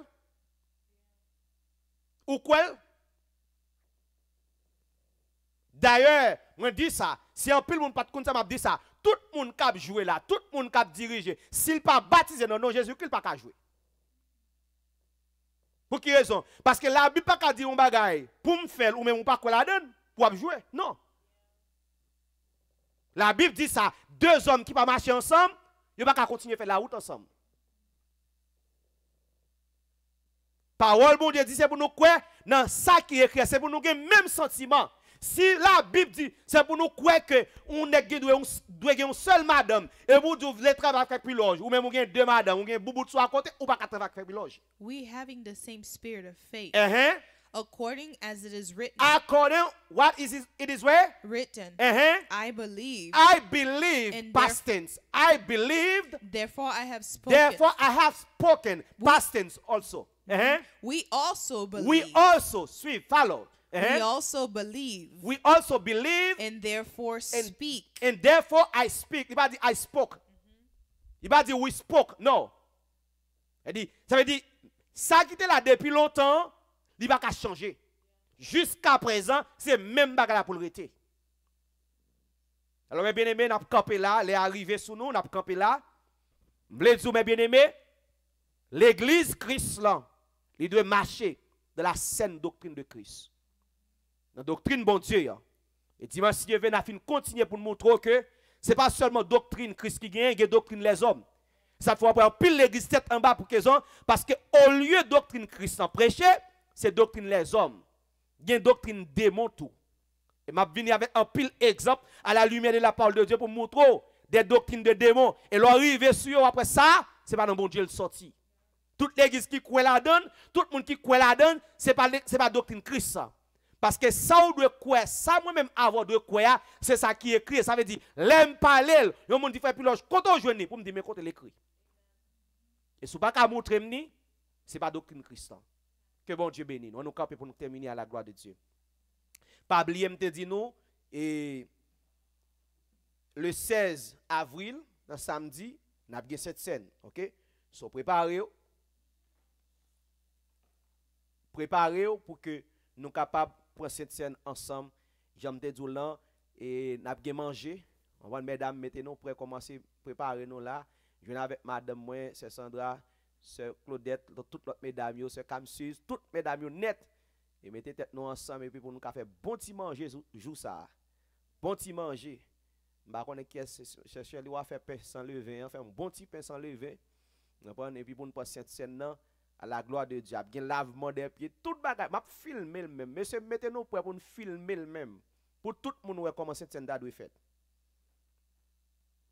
Ou quoi D'ailleurs, moi dit ça, si un peu monde pas de compte ça m'a dit ça, tout le monde qui a joué là, tout le monde qui a dirigé, s'il pas baptisé dans le nom de Jésus, il pas qu'à jouer. Pour qui raison Parce que la Bible pas qu'à dire un bagaille pour me faire ou même pas quoi la donne pour jouer. Non. La Bible dit ça, deux hommes qui pas marcher ensemble, ils pas continuer à faire la route ensemble. Parole bon Dieu dit c'est pour nous quoi Dans ça qui est écrit, c'est pour nous avoir même sentiment. Si la Bible dit, c'est pour nous croire que on doit une seule madame et vous devez travailler avec ou même vous deux madames, vous de à côté ou pas travailler avec We having the same spirit of faith. Uh -huh. According as it is written. According what is it, it is where? Written. Uh -huh. I believe. I believe. In past tense. I believed. Therefore I have spoken. Therefore I have spoken. We, past tense also. Uh -huh. We also believe. We also we follow. we also believe. We also believe. And therefore speak. And, therefore I speak. Il va I spoke. Mm-hmm. Il dire we spoke. Non. ça veut dire, ça qui était là depuis longtemps, il va pas changer. Jusqu'à présent, c'est même pas pour rester. Alors, mes bien-aimés, nous avons campé là, les arrivés sous nous, nous avons campé là. mes bien-aimés, l'église Christ il doit marcher de la saine doctrine de Christ la doctrine bon Dieu. Et dimanche, si Dieu veut continuer pour nous montrer que ce n'est pas seulement doctrine Christ qui gagne, mais doctrine les hommes. Ça faut avoir pile l'église tête en bas pour qu'ils ont, parce que au lieu de doctrine Christ en prêcher, c'est doctrine les hommes. Il doctrine démon tout. Et m'a viens avec un pile exemple à la lumière de la parole de Dieu pour montrer des doctrines de démons. Et l'arrivée sur après ça, ce n'est pas dans bon Dieu le sorti. Toute l'église qui croit la donne, tout le monde qui croit la donne, c'est pas c'est pas doctrine Christ ça. Parce que ça, ou doit croire, ça, moi-même, avoir de croire, c'est ça qui est écrit. Ça veut dire, l'aime parler. Il y a un dit, fait plus quand on joue, pour me dire, mais quand l'écrit. Et si vous ne montrer, ce n'est pas d'aucune chrétienne. Que bon Dieu bénisse. On nous campe pour nous terminer à la gloire de Dieu. Pabli oublier, te dit nous, et le 16 avril, dans samedi, nous avons cette scène. OK? So, préparez-vous. Préparez-vous pour que nous capables cette scène ensemble. J'aime te dire là et n'a pas manger. On va mesdames mettez nous pour commencer préparer nous là. Je viens avec madame moi, c'est Sandra, c'est Claudette, toutes les mesdames, c'est Camsus, toutes mesdames net. Et mettez tête nous ensemble et puis pour nous faire bon petit manger jour ça. Bon petit manger. Bah connais qui est chercher à faire pain sans levain, faire un bon petit pain sans levain. Et puis pour nous passer cette scène à la gloire de Dieu. Bien lavement des pieds, tout bagage. M'a filmé le même. Monsieur, mettez-nous pour nous filmer le même. Pour tout le monde voir comment cette scène doit fait.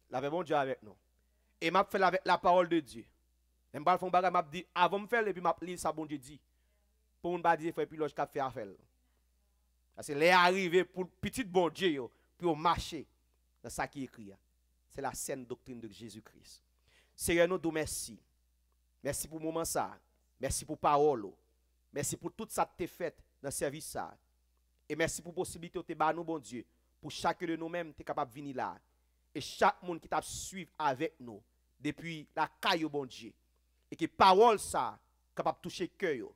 L'avez bon Dieu avec nous. Et m'a fait avec la parole de Dieu. Je ne fais m'a dit avant de faire, et puis m'a lire ça, bon Dieu dit. Pour ne pas dire, faire puis je fait affaire. Parce que les arrivé pour petit bon Dieu, pour marcher dans ça qui est écrit. Hein. C'est la saine doctrine de Jésus-Christ. Seigneur, nous te merci. Merci pour le moment ça. Merci pour parole. Merci pour tout ça que tu as fait dans ce service. Et merci pour la possibilité de te nous, bon Dieu, pour chacun de nous-mêmes, tu capable de venir là. Et chaque monde qui t'a suivi avec nous, depuis la caille, bon Dieu. Et que parole ça, capable de toucher le cœur.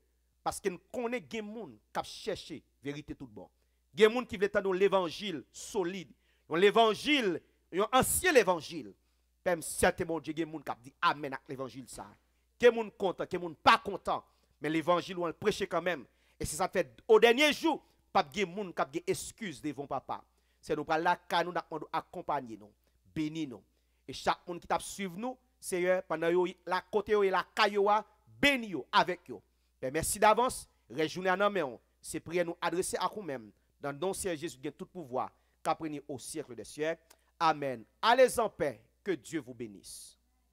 Parce que nous connaissons des gens qui cherchent la vérité tout bon. Des gens qui veulent entendre l'évangile solide. L'évangile, un ancien évangile. Même certains, bon Dieu, des gens qui Amen à l'évangile ça que monde content, que monde pas content, mais l'évangile on le prêche quand même. Et c'est ça fait au dernier jour, pas de monde, qui a des excuses devant papa. C'est nous là que nous accompagner nous, bénis nous. Et chaque monde qui t'a suivi nous, Seigneur, pendant la côté et la bénis yo avec eux. Ben, merci d'avance, réjouissons-nous, à nous. C'est prier nous adresser à vous-même dans le nom de Jésus qui tout pouvoir, qu'apprenez au siècle des siècles. Amen. Allez en paix, que Dieu vous bénisse.